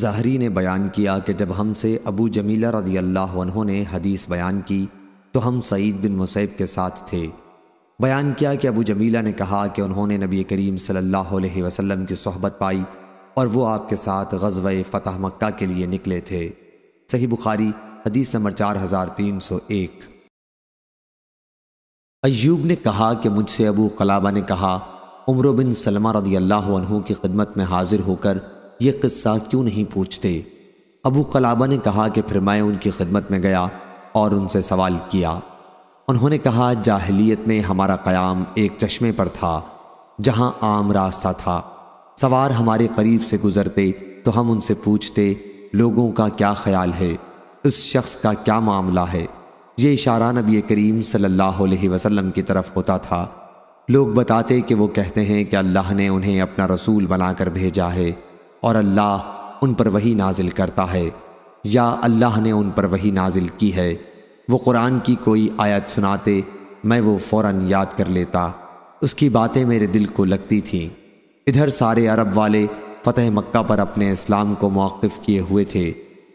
जहरी ने बयान किया कि जब हमसे अबू जमीला रदी अल्लाह ने हदीस बयान की तो हम सईद बिन मुसैब के साथ थे बयान किया कि अबू जमीला ने कहा कि उन्होंने नबी करीम सल्लल्लाहु अलैहि वसल्लम की सोहबत पाई और वो आपके साथ गजब फ़तह मक्का के लिए निकले थे सही बुखारी हदीस नंबर चार हज़ार तीन सौ एक अयूब ने कहा कि मुझसे अबू कलाबा ने कहा उम्र बिन सलमा रदी अल्लाह की खिदमत में हाजिर होकर ये किस्सा क्यों नहीं पूछते अबू कलाबा ने कहा कि फिर मैं उनकी खिदमत में गया और उनसे सवाल किया उन्होंने कहा जाहलीत में हमारा क़याम एक चश्मे पर था जहाँ आम रास्ता था सवार हमारे करीब से गुजरते तो हम उनसे पूछते लोगों का क्या ख्याल है इस शख्स का क्या मामला है ये इशारा नबी करीम सल्लल्लाहु अलैहि वसल्लम की तरफ होता था लोग बताते कि वो कहते हैं कि अल्लाह ने उन्हें अपना रसूल बनाकर भेजा है और अल्लाह उन पर वही नाजिल करता है या अल्लाह ने उन पर वही नाजिल की है वो कुरान की कोई आयत सुनाते मैं वो फ़ौर याद कर लेता उसकी बातें मेरे दिल को लगती थीं इधर सारे अरब वाले फ़तेह मक्का पर अपने इस्लाम को मौक़ किए हुए थे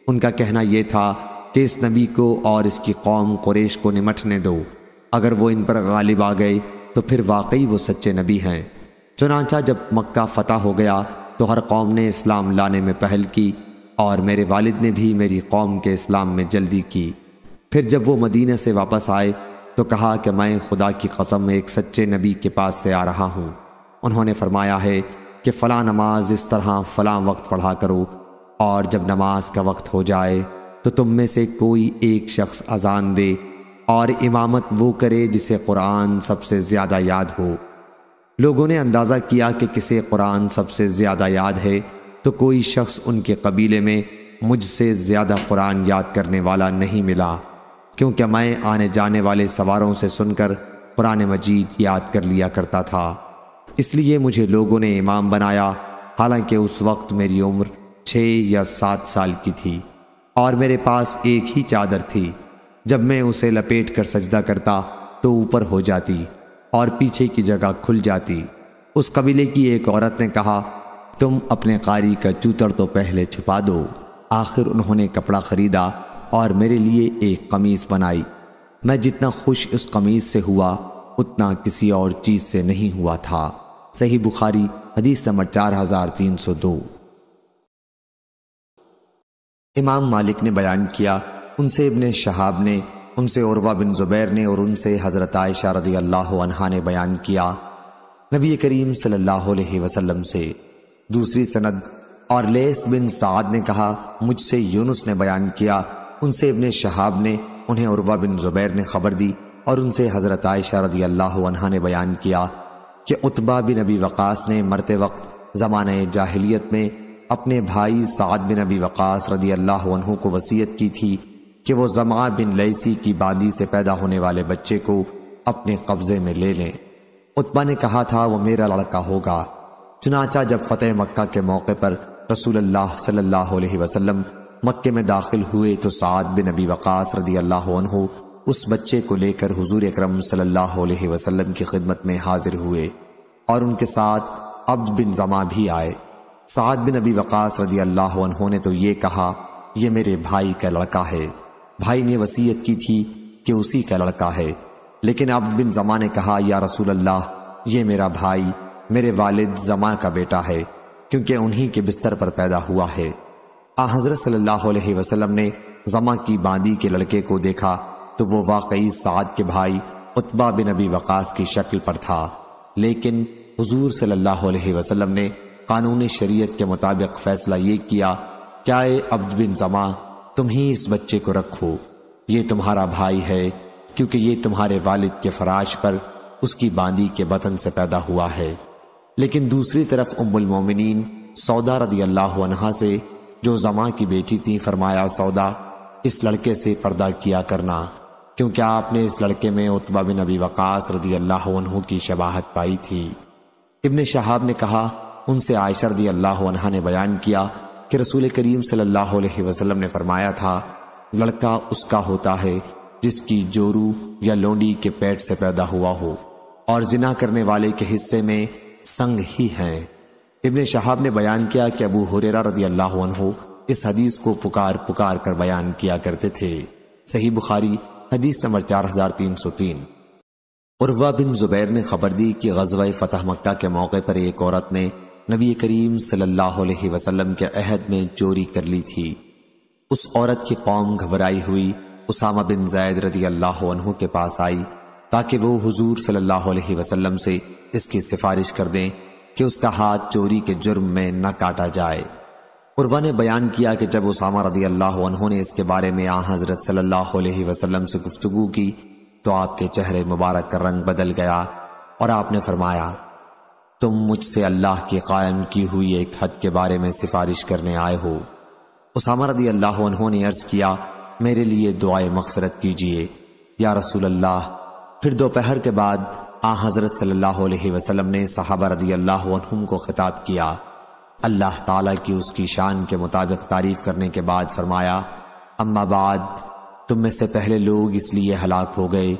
उनका कहना यह था कि इस नबी को और इसकी कौम कुरेश को निमटने दो अगर वो इन पर गालिब आ गए तो फिर वाकई वो सच्चे नबी हैं चुनाचा जब मक्का फ़तह हो गया तो हर कौम ने इस्लाम लाने में पहल की और मेरे वालिद ने भी मेरी कौम के इस्लाम में जल्दी की फिर जब वो मदीने से वापस आए तो कहा कि मैं खुदा की कसम एक सच्चे नबी के पास से आ रहा हूँ उन्होंने फरमाया है कि फ़लाँ नमाज इस तरह फ़लाँ वक्त पढ़ा करो और जब नमाज का वक्त हो जाए तो तुम में से कोई एक शख्स अजान दे और इमामत वो करे जिसे कुरान सबसे ज़्यादा याद हो लोगों ने अंदाज़ा किया कि किसे कुरान सबसे ज़्यादा याद है तो कोई शख्स उनके कबीले में मुझसे ज़्यादा कुरान याद करने वाला नहीं मिला क्योंकि मैं आने जाने वाले सवारों से सुनकर कुरान मजीद याद कर लिया करता था इसलिए मुझे लोगों ने इमाम बनाया हालांकि उस वक्त मेरी उम्र छः या सात साल की थी और मेरे पास एक ही चादर थी जब मैं उसे लपेट कर सजदा करता तो ऊपर हो जाती और पीछे की जगह खुल जाती उस कबीले की एक औरत ने कहा तुम अपने कारी का चूतर तो पहले छुपा दो आखिर उन्होंने कपड़ा ख़रीदा और मेरे लिए एक कमीज़ बनाई मैं जितना खुश उस कमीज़ से हुआ उतना किसी और चीज़ से नहीं हुआ था सही बुखारी हदीस नंबर चार हज़ार तीन सौ दो इमाम मालिक ने बयान किया उनसे इबन शहाब ने उनसे उर्वा बिन ज़ुबैर ने और उनसे हज़रत आयशा रदी अल्लाह अनहा ने बयान किया नबी करीम सल्लल्लाहु अलैहि वसल्लम से दूसरी सनद और लेस बिन साद ने कहा मुझसे यूनुस ने बयान किया उनसे इबन शहाब ने उन्हें उर्वा बिन ज़ुबैर ने खबर दी और उनसे हज़रत आयशा रदी अल्लाह अनहा ने बयान किया कि उतबा बिन अबी वक़ास ने मरते वक्त ज़मान जाहलीत में अपने भाई साद बिन अबी वक़ास रदी अल्लाह को वसीयत की थी कि वो जमा बिन लईसी की बांदी से पैदा होने वाले बच्चे को अपने कब्जे में ले लें उत्मा ने कहा था वो मेरा लड़का होगा चुनाचा जब फतेह मक्का के मौके पर रसूल सल्लल्लाहु अलैहि वसल्लम मक्के में दाखिल हुए तो साद बिन नबी वक़ास रदी अल्लाह उस बच्चे को लेकर हुजूर अकरम सल्लल्लाहु अलैहि वसल्लम की खिदमत में हाजिर हुए और उनके साथ अब्द बिन जमा भी आए साद बिन नबी वक़ास रदी अल्लाह ने तो ये कहा यह मेरे भाई का लड़का है भाई ने वसीयत की थी कि उसी का लड़का है लेकिन अब बिन जमा ने कहा या रसूल अल्लाह ये मेरा भाई मेरे वालिद जमा का बेटा है क्योंकि उन्हीं के बिस्तर पर पैदा हुआ है आ हजरत सल्लल्लाहु अलैहि वसल्लम ने जमा की बांदी के लड़के को देखा तो वो वाकई साद के भाई उत्बा बिन अबी वकास की शक्ल पर था लेकिन हजूर सल्लल्लाहु वसलम ने कानून शरीय के मुताबिक फैसला ये किया क्या अब्द बिन जमा तुम ही इस बच्चे को रखो ये तुम्हारा भाई है क्योंकि ये तुम्हारे वालिद के फराश पर उसकी बांदी के बतन से पैदा हुआ है लेकिन दूसरी तरफ उम्मुल मोमिनीन सौदा रदी अल्लाह से जो जमा की बेटी थी फरमाया सौदा इस लड़के से पर्दा किया करना क्योंकि आपने इस लड़के में उतबा बिन अबी वकास रदी अल्लाह की शबाहत पाई थी इबन शहाब ने कहा उनसे आयशा रदी अल्लाह ने बयान किया कि रसूल करीम सल्लल्लाहु वसल्लम ने फरमाया था लड़का उसका होता है जिसकी जोरू या लोंडी के पेट से पैदा हुआ हो और जिना करने वाले के हिस्से में संग ही हैं इबन शहाब ने बयान किया कि अबू हुरेरा रदी अल्लाह इस हदीस को पुकार पुकार कर बयान किया करते थे सही बुखारी हदीस नंबर चार हजार तीन सौ तीन उर्वा बिन जुबैर ने खबर दी कि गजवा फतह मक्का के मौके पर एक औरत ने नबी करीम सल्लल्लाहु अलैहि वसल्लम के अहद में चोरी कर ली थी उस औरत की कौम घबराई हुई उसामा बिन जैद रदी अल्लाह के पास आई ताकि वो हुजूर सल्लल्लाहु अलैहि वसल्लम से इसकी सिफारिश कर दें कि उसका हाथ चोरी के जुर्म में न काटा जाए उर्वा ने बयान किया कि जब उसामा रदी अल्लाह ने इसके बारे में आ हज़रत सल्लल्लाहु से गुफ्तु की तो आपके चेहरे मुबारक का रंग बदल गया और आपने फरमाया तुम मुझसे अल्लाह के कायम की हुई एक हद के बारे में सिफारिश करने आए हो उसामा रदी अल्लाह ने अर्ज़ किया मेरे लिए दुआए मफफरत कीजिए या रसूल अल्लाह फिर दोपहर के बाद आ हज़रत सल्लल्लाहु अलैहि वसल्लम ने सहाबा रदी अल्लाह को ख़िताब किया अल्लाह ताला की उसकी शान के मुताबिक तारीफ़ करने के बाद फरमाया अम्माबाद तुम में से पहले लोग इसलिए हलाक हो गए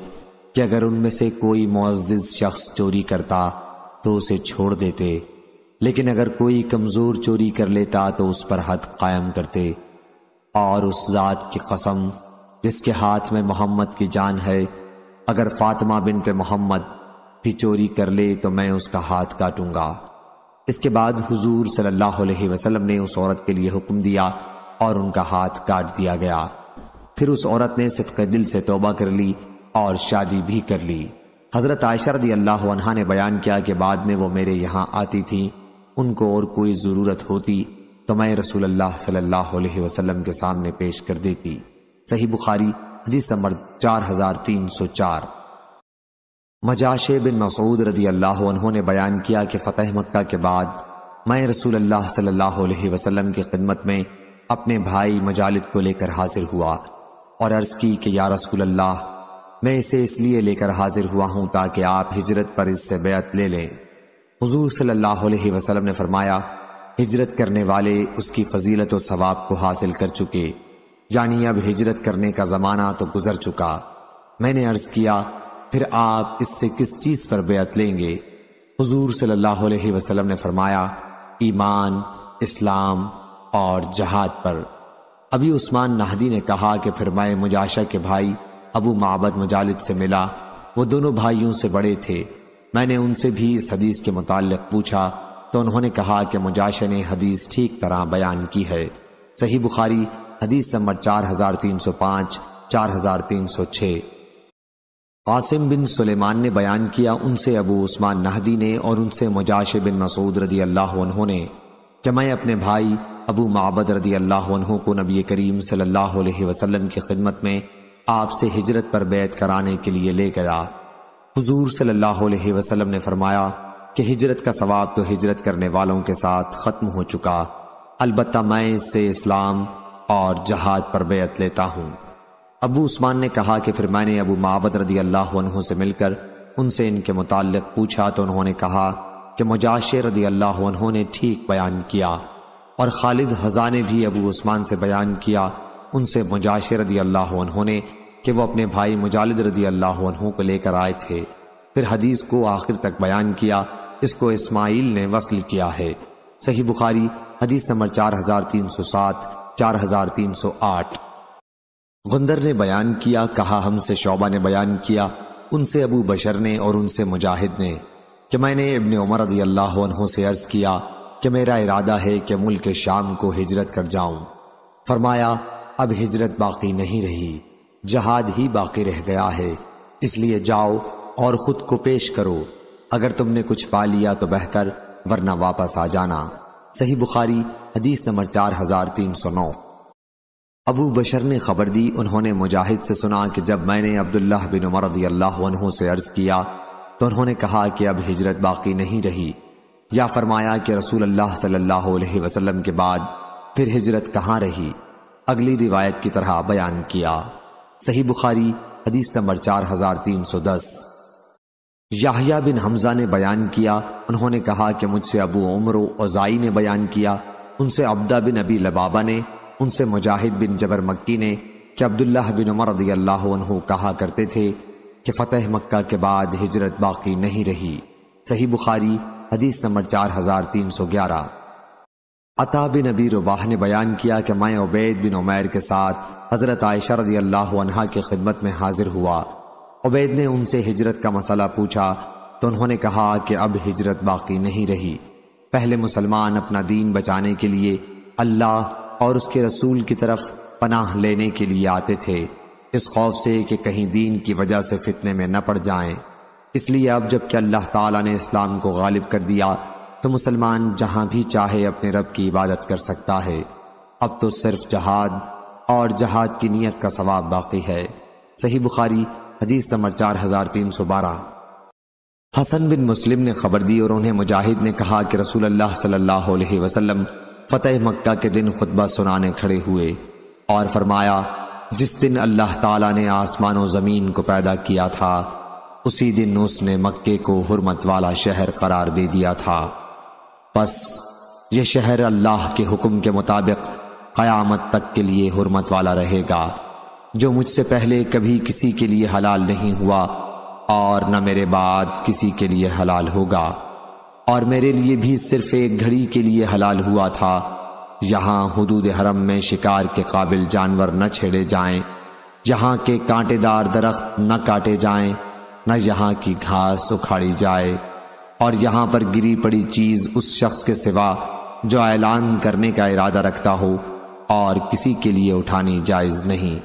कि अगर उनमें से कोई मुआज़ शख्स चोरी करता तो उसे छोड़ देते लेकिन अगर कोई कमजोर चोरी कर लेता तो उस पर हद कायम करते और उस जात की कसम जिसके हाथ में मोहम्मद की जान है अगर फातिमा बिन पे मोहम्मद भी चोरी कर ले तो मैं उसका हाथ काटूंगा इसके बाद हुजूर सल्लल्लाहु अलैहि वसल्लम ने उस औरत के लिए हुक्म दिया और उनका हाथ काट दिया गया फिर उस औरत ने सिद्क दिल से तोबा कर ली और शादी भी कर ली हज़रत आशरदी अल्लाह ने बयान किया कि बाद में वो मेरे यहाँ आती थी उनको और कोई ज़रूरत होती तो मैं रसूल अल्लाह सल्लल्लाहु अलैहि वसल्लम के सामने पेश कर देती सही बुखारी हदीस नंबर चार हजार तीन सौ चार मजाशे बिन मसूद रदी अल्लाह उन्होंने बयान किया कि फ़तेह मक्का के बाद मैं रसूल अल्लाह सल्लल्लाहु अलैहि वसल्लम की खिदमत में अपने भाई मजालिद को लेकर हाजिर हुआ और अर्ज़ की कि या रसूल अल्लाह मैं इसे इसलिए लेकर हाजिर हुआ हूं ताकि आप हिजरत पर इससे बेत ले लें हजूर सल्लल्लाहु अलैहि ने फरमाया हिजरत करने वाले उसकी फजीलत और सवाब को हासिल कर चुके यानी अब हिजरत करने का ज़माना तो गुजर चुका मैंने अर्ज़ किया फिर आप इससे किस चीज़ पर बेत लेंगे हजूर सल्लल्लाहु अलैहि ने फरमाया ईमान इस्लाम और जहाद पर अभी उस्मान नाहदी ने कहा कि फिर मैं मुजाशा के भाई अबू महाबद मजालिद से मिला वो दोनों भाइयों से बड़े थे मैंने उनसे भी इस हदीस के मुतालक पूछा तो उन्होंने कहा कि मुजाशे ने हदीस ठीक तरह बयान की है सही बुखारी हदीस नंबर चार हजार तीन सौ पांच चार हजार तीन सौ छः आसिम बिन सुलेमान ने बयान किया उनसे अबू उस्मान नहदी ने और उनसे मुजाश बिन मसूद रदी अल्लाह ने कि मैं अपने भाई अबू महाबद रदी अल्लाह को नबी करीम सल्लल्लाहु वसलम की खिदमत में आपसे हिजरत पर बैत कराने के लिए ले गया हज़ूर सल्लल्लाहु अलैहि ने फरमाया कि हिजरत का सवाब तो हिजरत करने वालों के साथ ख़त्म हो चुका अलबत् मैं इससे इस्लाम और जहाद पर बैत लेता हूँ अबू उस्मान ने कहा कि फिर मैंने अबू मावद रदी अल्लाह से मिलकर उनसे इनके मुतल पूछा तो उन्होंने कहा कि मुजाशे रदी अल्लाह ने ठीक बयान किया और खालिद हजा ने भी अबू उस्मान से बयान किया उनसे मुजाशे रदी अल्लाह ने कि वो अपने भाई मुजालिद रदी अल्लाह को लेकर आए थे फिर हदीस को आखिर तक बयान किया इसको इस्माइल ने वसल किया है सही बुखारी हदीस नंबर चार हजार तीन सौ सात चार हजार तीन सौ आठ गुंदर ने बयान किया कहा हमसे शोबा ने बयान किया उनसे अबू बशर ने और उनसे मुजाहिद ने कि मैंने इबन उमर रदी अल्लाह से अर्ज किया कि मेरा इरादा है कि मुल्क शाम को हिजरत कर जाऊं फरमाया अब हिजरत बाकी नहीं रही जहाद ही बाकी रह गया है इसलिए जाओ और खुद को पेश करो अगर तुमने कुछ पा लिया तो बेहतर वरना वापस आ जाना सही बुखारी हदीस नंबर चार हजार तीन सौ नौ अबू बशर ने खबर दी उन्होंने मुजाहिद से सुना कि जब मैंने अब्दुल्ला बिन उमर अल्लाह से अर्ज किया तो उन्होंने कहा कि अब हिजरत बाकी नहीं रही या फरमाया कि रसूल अल्लाह सल्लल्लाहु अलैहि वसल्लम के बाद फिर हिजरत कहाँ रही अगली रिवायत की तरह बयान किया सही बुखारी हदीस नंबर चार हजार तीन सौ दस याहिया बिन हमजा ने बयान किया उन्होंने कहा कि मुझसे अबू उमर ओजाई ने बयान किया उनसे अब्दा बिन अबी लबाबा ने उनसे मुजाहिद बिन जबर मक्की ने कि अब्दुल्लाह बिन उमर रदी अल्लाह कहा करते थे कि फ़तेह मक्का के बाद हिजरत बाकी नहीं रही सही बुखारी हदीस नंबर चार हजार तीन सौ ग्यारह अता बिन अबी रुबाह ने बयान किया कि मैं उबैद बिन उमैर के साथ हज़रत आयशा रदी अल्लाह की खिदमत में हाजिर हुआ उबैद ने उनसे हिजरत का मसला पूछा तो उन्होंने कहा कि अब हिजरत बाकी नहीं रही पहले मुसलमान अपना दीन बचाने के लिए अल्लाह और उसके रसूल की तरफ पनाह लेने के लिए आते थे इस खौफ से कि कहीं दीन की वजह से फितने में न पड़ जाएं इसलिए अब जबकि अल्लाह ताला ने इस्लाम को गालिब कर दिया तो मुसलमान जहां भी चाहे अपने रब की इबादत कर सकता है अब तो सिर्फ जहाद और जहाद की नीयत का सवाब बाकी है सही बुखारी हदीस नंबर चार हजार तीन सौ बारह हसन बिन मुस्लिम ने खबर दी और उन्हें मुजाहिद ने कहा कि रसूल अल्लाह सल्लल्लाहु अलैहि वसल्लम फतेह मक्का के दिन खुतबा सुनाने खड़े हुए और फरमाया जिस दिन अल्लाह ताला ने आसमान और ज़मीन को पैदा किया था उसी दिन उसने मक्के को हरमत वाला शहर करार दे दिया था बस ये शहर अल्लाह के हुक्म के मुताबिक क़यामत तक के लिए हरमत वाला रहेगा जो मुझसे पहले कभी किसी के लिए हलाल नहीं हुआ और न मेरे बाद किसी के लिए हलाल होगा और मेरे लिए भी सिर्फ एक घड़ी के लिए हलाल हुआ था यहाँ हदूद हरम में शिकार के काबिल जानवर न छेड़े जाएं, यहाँ के कांटेदार दरख्त न काटे जाएं, न यहाँ की घास उखाड़ी जाए और यहाँ पर गिरी पड़ी चीज़ उस शख्स के सिवा जो ऐलान करने का इरादा रखता हो और किसी के लिए उठानी जायज़ नहीं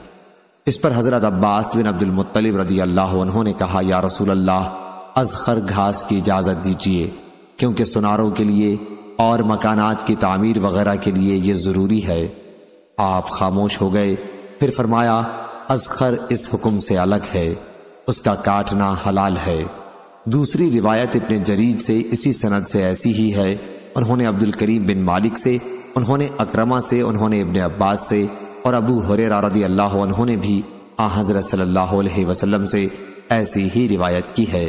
इस पर हज़रत अब्बास बिन अब्दुल मुत्तलिब रदी अल्लाह उन्होंने कहा या रसूल अल्लाह अजखर घास की इजाज़त दीजिए क्योंकि सुनारों के लिए और मकानात की तामीर वगैरह के लिए ये ज़रूरी है आप खामोश हो गए फिर फरमाया अजखर इस हुक्म से अलग है उसका काटना हलाल है दूसरी रिवायत इतने जरीज से इसी सनद से ऐसी ही है उन्होंने अब्दुल करीम बिन मालिक से उन्होंने अक्रमा से उन्होंने इबन अब्बास से और अबू हुरेरा रदी अल्लाह उन्होंने भी आ हज़रत सल्लल्लाहु से ऐसी ही रिवायत की है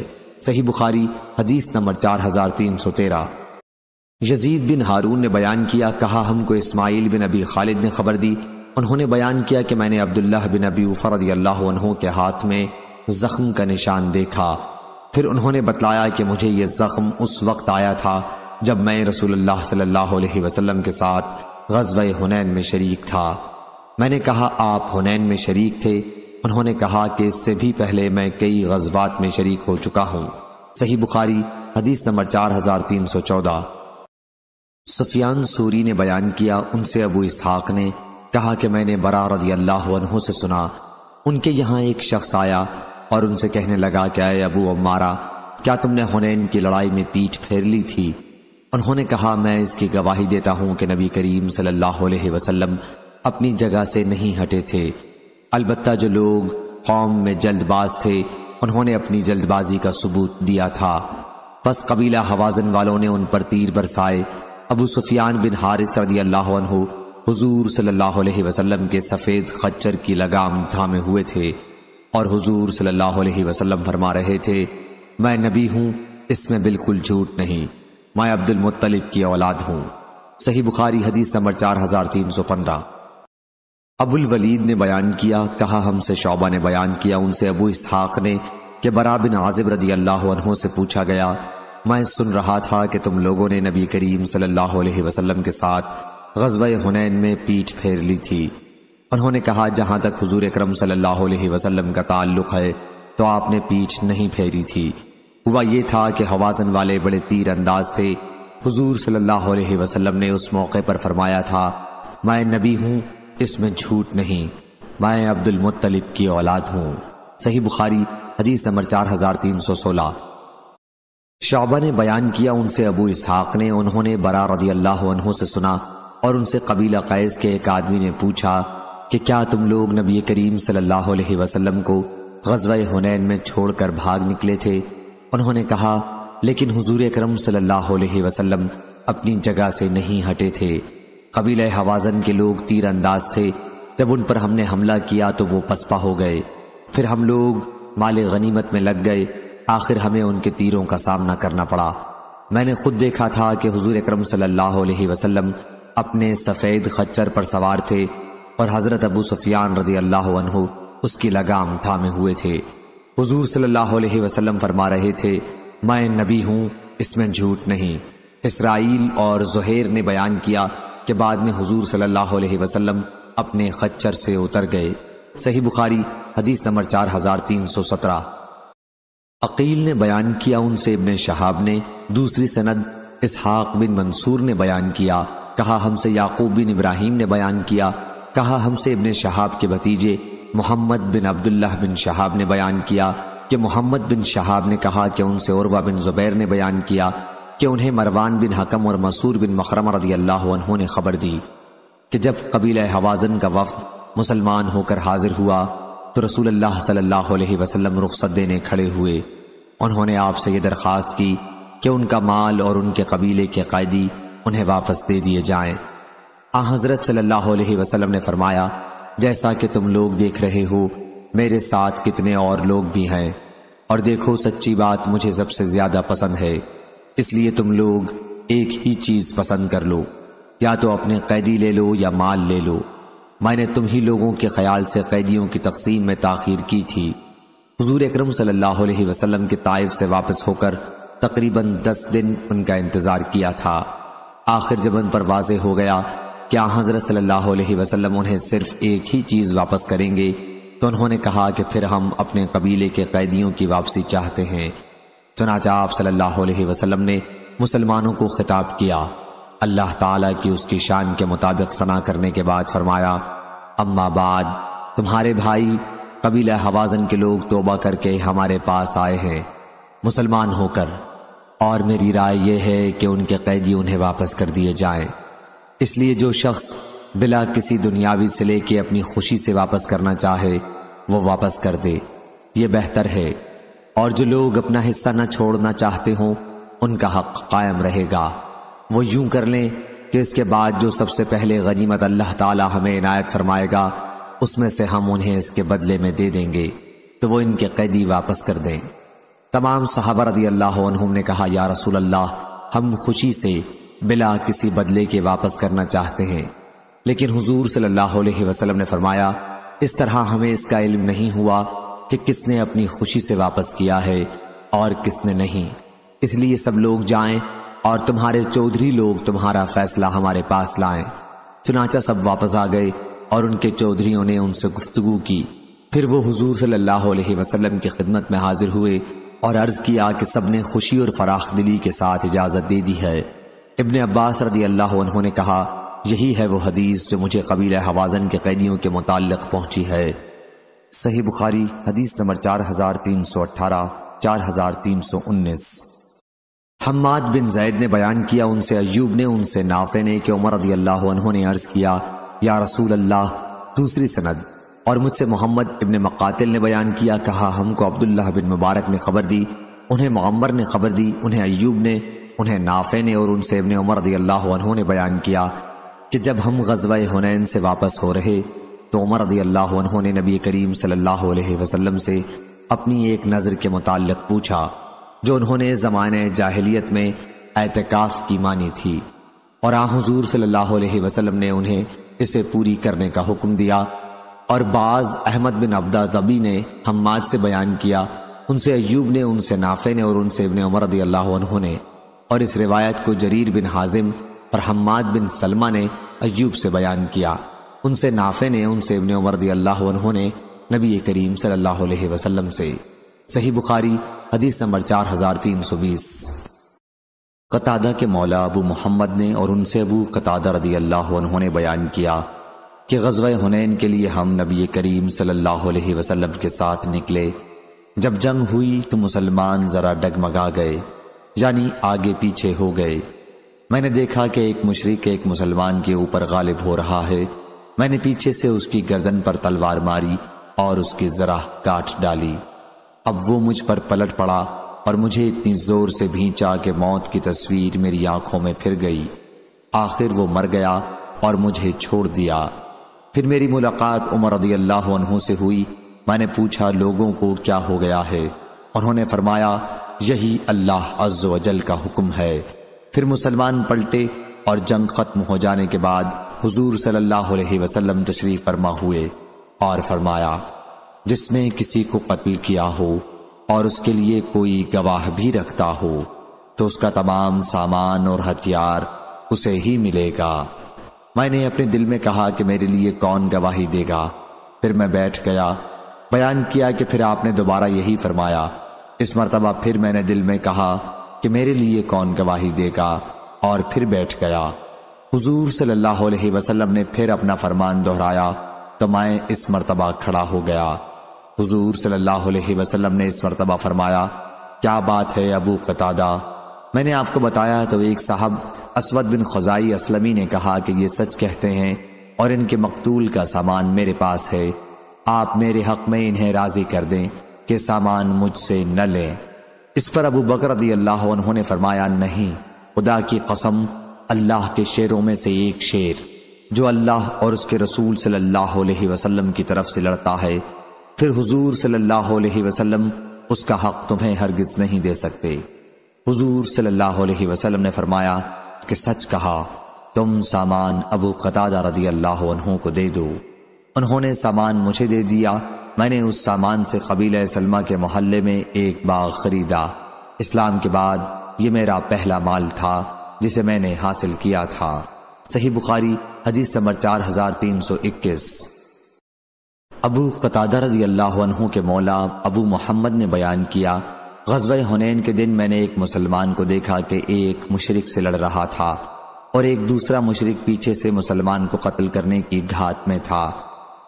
सही बुखारी हदीस नंबर चार हज़ार तीन सौ तेरह यजीद बिन हारून ने बयान किया कहा हमको इसमाइल बिन अबी खालिद ने खबर दी उन्होंने बयान किया कि मैंने अब्दुल्लाह बिन अबी उफरदी अल्लाह के हाथ में ज़ख्म का निशान देखा फिर उन्होंने बतलाया कि मुझे ये ज़ख्म उस वक्त आया था जब मैं रसूलुल्लाह सल्लल्लाहु अलैहि वसल्लम के साथ गजब हुनैन में शरीक था मैंने कहा आप हुनैन में शरीक थे उन्होंने कहा कि इससे भी पहले मैं कई गजबात में शरीक हो चुका हूँ सही बुखारी हदीस नंबर चार हजार तीन सौ चौदह सुफियान सूरी ने बयान किया उनसे अबू इसहाक ने कहा कि मैंने बरा रजी अल्लाह से सुना उनके यहाँ एक शख्स आया और उनसे कहने लगा कि आए अबू अम्मारा क्या तुमने हुनैन की लड़ाई में पीठ फेर ली थी उन्होंने कहा मैं इसकी गवाही देता हूँ कि नबी करीम सल्लल्लाहु अलैहि वसल्लम अपनी जगह से नहीं हटे थे अलबत् जो लोग कौम में जल्दबाज थे उन्होंने अपनी जल्दबाजी का सबूत दिया था बस कबीला हवाजन वालों ने उन पर तीर बरसाए अबू सुफियान बिन हारिस रदी अल्लाह हजूर सल्ह वसलम के सफ़ेद खच्चर की लगाम थामे हुए थे और हजूर सल्लल्लाहु वसलम फरमा रहे थे मैं नबी हूँ इसमें बिल्कुल झूठ नहीं मैं अब्दुल मुत्तलिब की औलाद हूँ सही बुखारी हदीस नंबर चार हजार तीन सौ पंद्रह अबुल वलीद ने बयान किया कहा हमसे शौबा ने बयान किया उनसे अबू इसहाक ने कि बराबिन आजिब रदी अल्लाह से पूछा गया मैं सुन रहा था कि तुम लोगों ने नबी करीम सल्लल्लाहु अलैहि वसल्लम के साथ गजब हुनैन में पीठ फेर ली थी उन्होंने कहा जहाँ तक हुजूर अकरम सल्लल्लाहु अलैहि वसल्लम का ताल्लुक है तो आपने पीठ नहीं फेरी थी हुआ यह था कि हवाजन वाले बड़े तीर अंदाज थे हजूर सल्लल्लाहु अलैहि ने उस मौके पर फरमाया था मैं नबी हूं इसमें झूठ नहीं मैं अब्दुल मुतलिब की औलाद हूं सही बुखारी हदीस नंबर चार हजार तीन सौ सोलह शाबा ने बयान किया उनसे अबू इसहाक ने उन्होंने बरा रदी अल्लाह से सुना और उनसे कबीला कैस के एक आदमी ने पूछा कि क्या तुम लोग नबी करीम सल्लल्लाहु अलैहि को गजवा हुनैन में छोड़कर भाग निकले थे उन्होंने कहा लेकिन हुजूर करम सल्लल्लाहु अलैहि वसल्लम अपनी जगह से नहीं हटे थे कबील हवाजन के लोग तीर अंदाज थे जब उन पर हमने हमला किया तो वो पसपा हो गए फिर हम लोग माल गनीमत में लग गए आखिर हमें उनके तीरों का सामना करना पड़ा मैंने खुद देखा था कि हुजूर अकरम सल्लल्लाहु अलैहि वसल्लम अपने सफ़ेद खच्चर पर सवार थे और हज़रत अबू सुफियान रजी अल्लाह उसकी लगाम थामे हुए थे हुजूर सल्लल्लाहु अलैहि वसल्लम फरमा रहे थे मैं नबी हूँ इसमें झूठ नहीं इसराइल और जहेर ने बयान किया कि बाद में हुजूर सल्लल्लाहु अलैहि वसल्लम अपने खच्चर से उतर गए सही बुखारी हदीस नंबर चार हजार तीन सौ सत्रह अकील ने बयान किया उनसे इबन शहाब ने दूसरी सनद इसहाक बिन मंसूर ने बयान किया कहा हमसे याकूब बिन इब्राहिम ने बयान किया कहा हमसे इबन शहाब के भतीजे मोहम्मद बिन अब्दुल्लाह बिन शहाब ने बयान किया कि मोहम्मद बिन शहाब ने कहा कि उनसे उर्वा बिन ज़ुबैर ने बयान किया कि उन्हें मरवान बिन हकम और मसूर बिन मखरम रदी अल्लाह ने खबर दी कि जब कबील हवाजन का वक्त मुसलमान होकर हाजिर हुआ तो रसूल अल्लाह सल्लल्लाहु अलैहि वसल्लम रुखसत देने खड़े हुए उन्होंने आपसे ये दरख्वास्त की कि उनका माल और उनके कबीले के कैदी उन्हें वापस दे दिए जाएं। आ हज़रत सल्लल्लाहु अलैहि वसल्लम ने फरमाया जैसा कि तुम लोग देख रहे हो मेरे साथ कितने और लोग भी हैं और देखो सच्ची बात मुझे सबसे ज्यादा पसंद है इसलिए तुम लोग एक ही चीज पसंद कर लो या तो अपने कैदी ले लो या माल ले लो मैंने तुम ही लोगों के ख्याल से कैदियों की तकसीम में ताखिर की थी हजूर अक्रम सल्लाम के ताइफ से वापस होकर तकरीबन दस दिन उनका इंतज़ार किया था आखिर जब उन पर वाज हो गया क्या हजरत सल्लल्लाहु अलैहि वसल्लम उन्हें सिर्फ एक ही चीज़ वापस करेंगे तो उन्होंने कहा कि फिर हम अपने कबीले के कैदियों की वापसी चाहते हैं चनाचा आप सल्लल्लाहु अलैहि वसल्लम ने मुसलमानों को खिताब किया अल्लाह ताला की उसकी शान के मुताबिक सना करने के बाद फरमाया अम्मा बाद तुम्हारे भाई कबीला हवाजन के लोग तोबा करके हमारे पास आए हैं मुसलमान होकर और मेरी राय यह है कि उनके कैदी उन्हें वापस कर दिए जाएं इसलिए जो शख्स बिला किसी दुनियावी से लेके अपनी खुशी से वापस करना चाहे वो वापस कर दे ये बेहतर है और जो लोग अपना हिस्सा न छोड़ना चाहते हों उनका हक कायम रहेगा वो यूं कर लें कि इसके बाद जो सबसे पहले गनीमत अल्लाह ताला हमें इनायत फरमाएगा उसमें से हम उन्हें इसके बदले में दे देंगे तो वो इनके कैदी वापस कर दें तमाम सहाबा रदी अल्लाह ने कहा या रसूल अल्लाह हम खुशी से बिला किसी बदले के वापस करना चाहते हैं लेकिन हुजूर सल्लल्लाहु अलैहि वसल्लम ने फरमाया इस तरह हमें इसका इल्म नहीं हुआ कि किसने अपनी खुशी से वापस किया है और किसने नहीं इसलिए सब लोग जाएं और तुम्हारे चौधरी लोग तुम्हारा फैसला हमारे पास लाएं चुनाचा सब वापस आ गए और उनके चौधरीों ने उनसे गुफ्तगु की फिर वो हुजूर सल्लल्लाहु अलैहि वसल्लम की खिदमत में हाजिर हुए और अर्ज़ किया कि सब ने खुशी और फराख दिली के साथ इजाज़त दे दी है इबन अब्बास रदी अल्लाह उन्होंने कहा यही है वो हदीस जो मुझे कबीला हवाजन के कैदियों के मुतालिक पहुंची है सही बुखारी हदीस नंबर चार हजार तीन सौ अट्ठारह चार हजार तीन सौ उन्नीस हम्माद बिन जैद ने बयान किया उनसे अयूब ने उनसे नाफे ने कि उमर रदी अल्लाह उन्होंने अर्ज किया या रसूल अल्लाह दूसरी सनद और मुझसे मोहम्मद इबन मकातिल ने बयान किया कहा हमको अब्दुल्ला बिन मुबारक ने खबर दी उन्हें मम्मर ने खबर दी उन्हें अयूब ने उन्हें नाफे ने और उनसे इबन उमर रदी अल्लाह ने बयान किया कि जब हम गजवा हुनैन से वापस हो रहे तो उमर रदी अल्लाह ने नबी करीम सल्लल्लाहु अलैहि वसल्लम से अपनी एक नज़र के मुतालिक पूछा जो उन्होंने जमाने जाहलीत में एहतकाफ़ की मानी थी और आ सल्ला सल्लल्लाहु अलैहि वसल्लम ने उन्हें इसे पूरी करने का हुक्म दिया और बाज़ अहमद बिन अब्दा तबी ने हम से बयान किया उनसे अयूब ने उनसे नाफे ने और उनसे इबन उमर रदी अल्लाह ने और इस रिवायत को जरीर बिन हाजिम और हम्माद बिन सलमा ने अयूब से बयान किया उनसे नाफे ने उनसे इबन उमर अल्लाह ने नबी करीम सल्लल्लाहु अलैहि वसल्लम से सही बुखारी हदीस नंबर चार हज़ार तीन सौ बीस कतादा के मौला अबू मोहम्मद ने और उनसे अबू कतादा रदी अल्लाह ने बयान किया कि गजब हुनैन के लिए हम नबी करीम सल्लल्लाहु अलैहि वसल्लम के साथ निकले जब जंग हुई तो मुसलमान ज़रा डगमगा गए यानी आगे पीछे हो गए मैंने देखा कि एक मुशरक एक मुसलमान के ऊपर गालिब हो रहा है मैंने पीछे से उसकी गर्दन पर तलवार मारी और उसकी जरा काट डाली अब वो मुझ पर पलट पड़ा और मुझे इतनी जोर से भींचा कि मौत की तस्वीर मेरी आंखों में फिर गई आखिर वो मर गया और मुझे छोड़ दिया फिर मेरी मुलाकात उमर रदी अल्लाह से हुई मैंने पूछा लोगों को क्या हो गया है उन्होंने फरमाया यही अल्लाह अजल वजल का हुक्म है फिर मुसलमान पलटे और जंग खत्म हो जाने के बाद हुजूर सल्लल्लाहु अलैहि वसल्लम तशरीफ फरमा हुए और फरमाया जिसने किसी को कत्ल किया हो और उसके लिए कोई गवाह भी रखता हो तो उसका तमाम सामान और हथियार उसे ही मिलेगा मैंने अपने दिल में कहा कि मेरे लिए कौन गवाही देगा फिर मैं बैठ गया बयान किया कि फिर आपने दोबारा यही फरमाया इस मरतबा फिर मैंने दिल में कहा कि मेरे लिए कौन गवाही देगा और फिर बैठ गया हुजूर सल्लल्लाहु अलैहि वसल्लम ने फिर अपना फरमान दोहराया तो मैं इस मरतबा खड़ा हो गया हुजूर सल्लल्लाहु अलैहि वसल्लम ने इस मरतबा फरमाया क्या बात है अबू कतादा मैंने आपको बताया तो एक साहब असवद बिन खजाई असलमी ने कहा कि ये सच कहते हैं और इनके मकतूल का सामान मेरे पास है आप मेरे हक में इन्हें राजी कर दें कि सामान मुझसे न ले इस पर अबू बकर अल्लाह उन्होंने फरमाया नहीं खुदा की कसम अल्लाह के शेरों में से एक शेर जो अल्लाह और उसके रसूल सल्लल्लाहु अलैहि वसल्लम की तरफ से लड़ता है फिर हुजूर सल्लल्लाहु अलैहि वसल्लम उसका हक तुम्हें हरगिज नहीं दे सकते हुजूर सल्लल्लाहु अलैहि वसल्लम ने फरमाया कि सच कहा तुम सामान अबू कतादा रदी अल्लाह को दे दो उन्होंने सामान मुझे दे दिया मैंने उस सामान से कबील सलमा के मोहल्ले में एक बाग खरीदा इस्लाम के बाद ये मेरा पहला माल था जिसे मैंने हासिल किया था सही बुखारी हदीस नंबर चार हजार तीन सौ इक्कीस अबू कतादर के मौला अबू मोहम्मद ने बयान किया गजब हुनैन के दिन मैंने एक मुसलमान को देखा कि एक मुशरक से लड़ रहा था और एक दूसरा मुशरक पीछे से मुसलमान को कत्ल करने की घात में था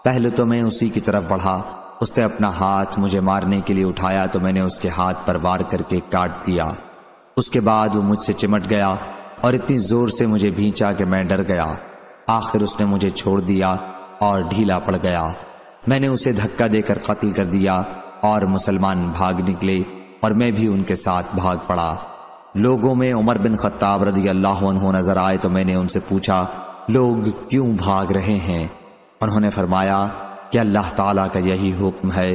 पहले तो मैं उसी की तरफ बढ़ा उसने अपना हाथ मुझे मारने के लिए उठाया तो मैंने उसके हाथ पर वार करके काट दिया उसके बाद वो मुझसे चिमट गया और इतनी जोर से मुझे भींचा कि मैं डर गया आखिर उसने मुझे छोड़ दिया और ढीला पड़ गया मैंने उसे धक्का देकर कत्ल कर दिया और मुसलमान भाग निकले और मैं भी उनके साथ भाग पड़ा लोगों में उमर बिन खत्ताब रदी अल्लाह नजर आए तो मैंने उनसे पूछा लोग क्यों भाग रहे हैं उन्होंने फरमाया कि अल्लाह ताला का यही हुक्म है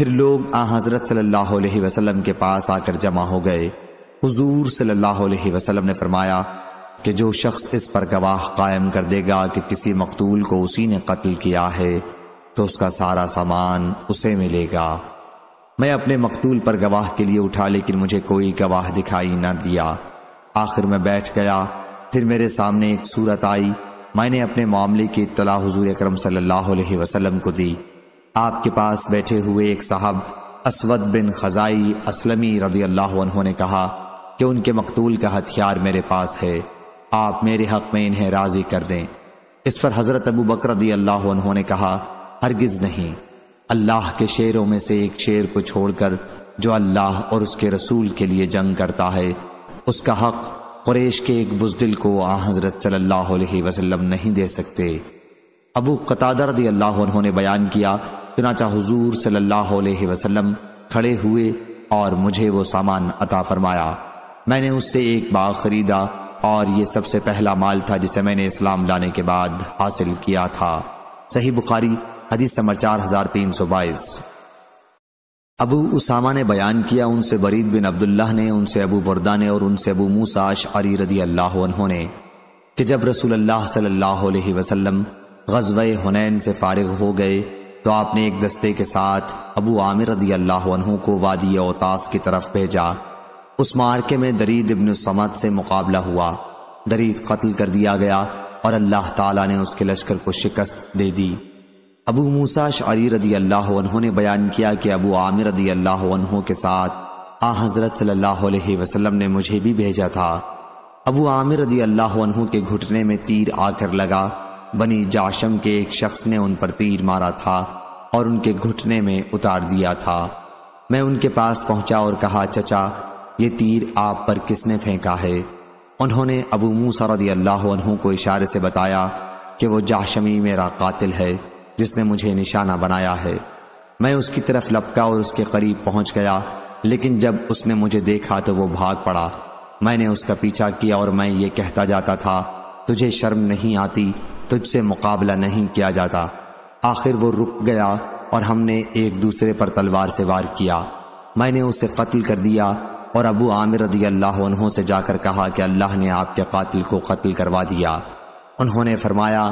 फिर लोग आ हज़रत सल्लल्लाहु अलैहि वसल्लम के पास आकर जमा हो गए हुजूर सल्लल्लाहु अलैहि वसल्लम ने फरमाया कि जो शख्स इस पर गवाह कायम कर देगा कि किसी मकतूल को उसी ने कत्ल किया है तो उसका सारा सामान उसे मिलेगा मैं अपने मकतूल पर गवाह के लिए उठा लेकिन मुझे कोई गवाह दिखाई ना दिया आखिर मैं बैठ गया फिर मेरे सामने एक सूरत आई मैंने अपने मामले की इतला हजूर अक्रम सम को दी आपके पास बैठे हुए एक साहब असवद बिन खजाई असलमी रदी अल्लाह ने कहा कि उनके मकतूल का हथियार मेरे पास है आप मेरे हक में इन्हें राज़ी कर दें इस पर हज़रत अबू बकर रदी अल्लाह ने कहा हरगिज़ नहीं अल्लाह के शेरों में से एक शेर को छोड़कर जो अल्लाह और उसके रसूल के लिए जंग करता है उसका हक़ कुरेश के एक बुजदिल को आ हज़रत सल्लल्लाहु अलैहि वसल्लम नहीं दे सकते अबू कतादर रदी अल्लाह ने बयान किया चुनाचा हुजूर सल्लल्लाहु अलैहि वसल्लम खड़े हुए और मुझे वो सामान अता फरमाया मैंने उससे एक बाग खरीदा और ये सबसे पहला माल था जिसे मैंने इस्लाम लाने के बाद हासिल किया था सही बुखारी हदीस समर चार हजार तीन सौ बाईस अबू उसामा ने बयान किया उनसे बरीद बिन अब्दुल्लाह ने उनसे अबू बरदा ने और उनसे अबू मूसाश अरी रदी अल्लाह ने कि जब रसूल अल्लाह सल्लल्लाहु अलैहि वसल्लम गजब हुनैन से फारिग हो गए तो आपने एक दस्ते के साथ अबू आमिर रदी अल्लाह को वादी ओतास की तरफ भेजा उस मार्के में दरीद इबन समत से मुकाबला हुआ दरीद कत्ल कर दिया गया और अल्लाह तला ने उसके लश्कर को शिकस्त दे दी अबू मूसा शारी रदी अल्लाह ने बयान किया कि अबू आमिर रदी अल्लाह के साथ आ हज़रत सल्लल्लाहु अलैहि वसल्लम ने मुझे भी भेजा था अबू आमिर रदी अल्लाह के घुटने में तीर आकर लगा बनी जाशम के एक शख्स ने उन पर तीर मारा था और उनके घुटने में उतार दिया था मैं उनके पास पहुंचा और कहा चचा ये तीर आप पर किसने फेंका है उन्होंने अबू मूसा रदी अल्लाह को इशारे से बताया कि वो जाशमी मेरा कातिल है जिसने मुझे निशाना बनाया है मैं उसकी तरफ लपका और उसके करीब पहुंच गया लेकिन जब उसने मुझे देखा तो वो भाग पड़ा मैंने उसका पीछा किया और मैं ये कहता जाता था तुझे शर्म नहीं आती तुझसे मुकाबला नहीं किया जाता आखिर वो रुक गया और हमने एक दूसरे पर तलवार से वार किया मैंने उसे कत्ल कर दिया और अबू आमिर रदी अल्लाह से जाकर कहा कि अल्लाह ने आपके कातिल को कत्ल करवा दिया उन्होंने फरमाया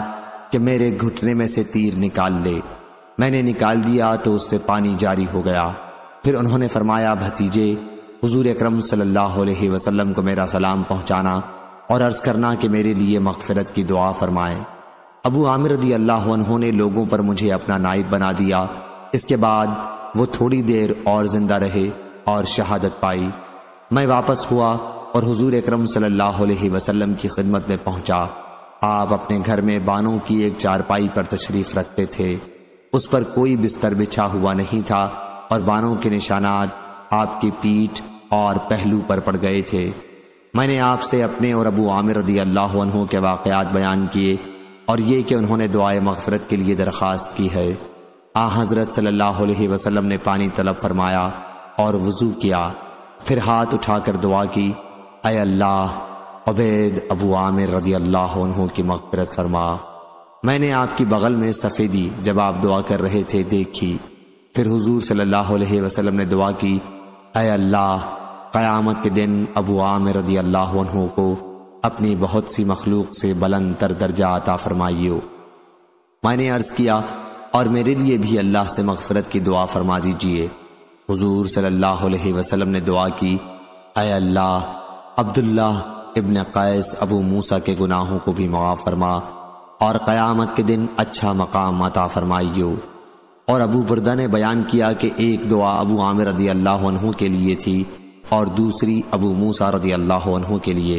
कि मेरे घुटने में से तीर निकाल ले मैंने निकाल दिया तो उससे पानी जारी हो गया फिर उन्होंने फरमाया भतीजे हजूर अक्रम सल्लाम को मेरा सलाम पहुँचाना और अर्ज़ करना कि मेरे लिए मकफरत की दुआ फरमाए अबू आमिर रदी अल्लाह ने लोगों पर मुझे अपना नाइब बना दिया इसके बाद वो थोड़ी देर और ज़िंदा रहे और शहादत पाई मैं वापस हुआ और हुजूर अक्रम सल्ला अलैहि की खिदमत में पहुंचा आप अपने घर में बानों की एक चारपाई पर तशरीफ रखते थे उस पर कोई बिस्तर बिछा हुआ नहीं था और बानों के निशानात आपकी पीठ और पहलू पर पड़ गए थे मैंने आपसे अपने और अबू आमिर रदी अल्लाह के वाकयात बयान किए और ये कि उन्होंने दुआए मफ़रत के लिए दरख्वास्त की है आ हज़रत सल्लल्लाहु अलैहि वसल्लम ने पानी तलब फरमाया और वज़ू किया फिर हाथ उठाकर दुआ की अय अल्लाह अबैद अबू आमिर रजी अल्लाह की मकबरत फरमा मैंने आपकी बगल में सफ़ेदी जब आप दुआ कर रहे थे देखी फिर हुजूर सल्लल्लाहु अलैहि वसल्लम ने दुआ की अय अल्लाह क़यामत के दिन अबू आमिर रजी अल्लाह को अपनी बहुत सी मखलूक से बुलंद तर दर्जा आता फरमाइयो मैंने अर्ज़ किया और मेरे लिए भी अल्लाह से मगफरत की दुआ फरमा दीजिए हुजूर सल्लल्लाहु अलैहि वसल्लम ने दुआ की अय अल्लाह अब्दुल्ला इब्न कैस अबू मूसा के गुनाहों को भी मुआ फरमा और क़यामत के दिन अच्छा मकाम अता फरमाइयो और अबू बुरदा ने बयान किया कि एक दुआ अबू आमिर रदी अल्लाह के लिए थी और दूसरी अबू मूसा रदी अल्लाह के लिए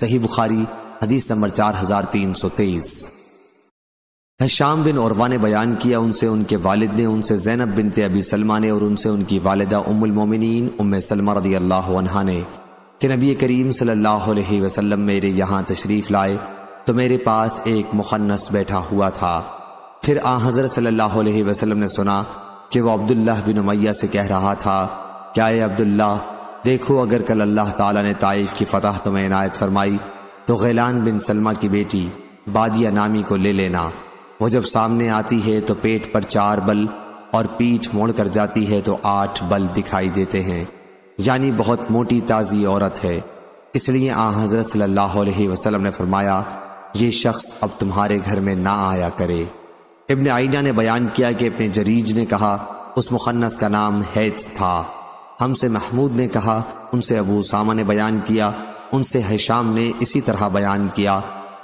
सही बुखारी हदीस नंबर चार हज़ार तीन सौ तेईस हशाम बिन औरवा ने बयान किया उनसे उनके वालिद ने उनसे जैनब बिनते अबी सलमा ने और उनसे उनकी वालदा उमुलमोमिन उम सलमा रदी अल्लाह ने कि नबी करीम सल्लल्लाहु अलैहि वसल्लम मेरे यहाँ तशरीफ़ लाए तो मेरे पास एक मुखन्नस बैठा हुआ था फिर आ हज़र सल्लल्लाहु अलैहि वसल्लम ने सुना कि वह अब्दुल्ला बिन उमैया से कह रहा था क्या ए अब्दुल्ला देखो अगर कल अल्लाह ताला ने ताइफ की फतह तुम्हें इनायत फरमाई तो गैलान बिन सलमा की बेटी बादिया नामी को ले लेना वो जब सामने आती है तो पेट पर चार बल और पीठ मोड़ कर जाती है तो आठ बल दिखाई देते हैं यानी बहुत मोटी ताज़ी औरत है इसलिए आ हज़रत सल्लल्लाहु अलैहि वसल्लम ने फरमाया ये शख्स अब तुम्हारे घर में ना आया करे इबन आइना ने बयान किया कि अपने जरीज ने कहा उस मुखन्नस का नाम हैज था हमसे महमूद ने कहा उनसे अबू सामा ने बयान किया उनसे हैशाम ने इसी तरह बयान किया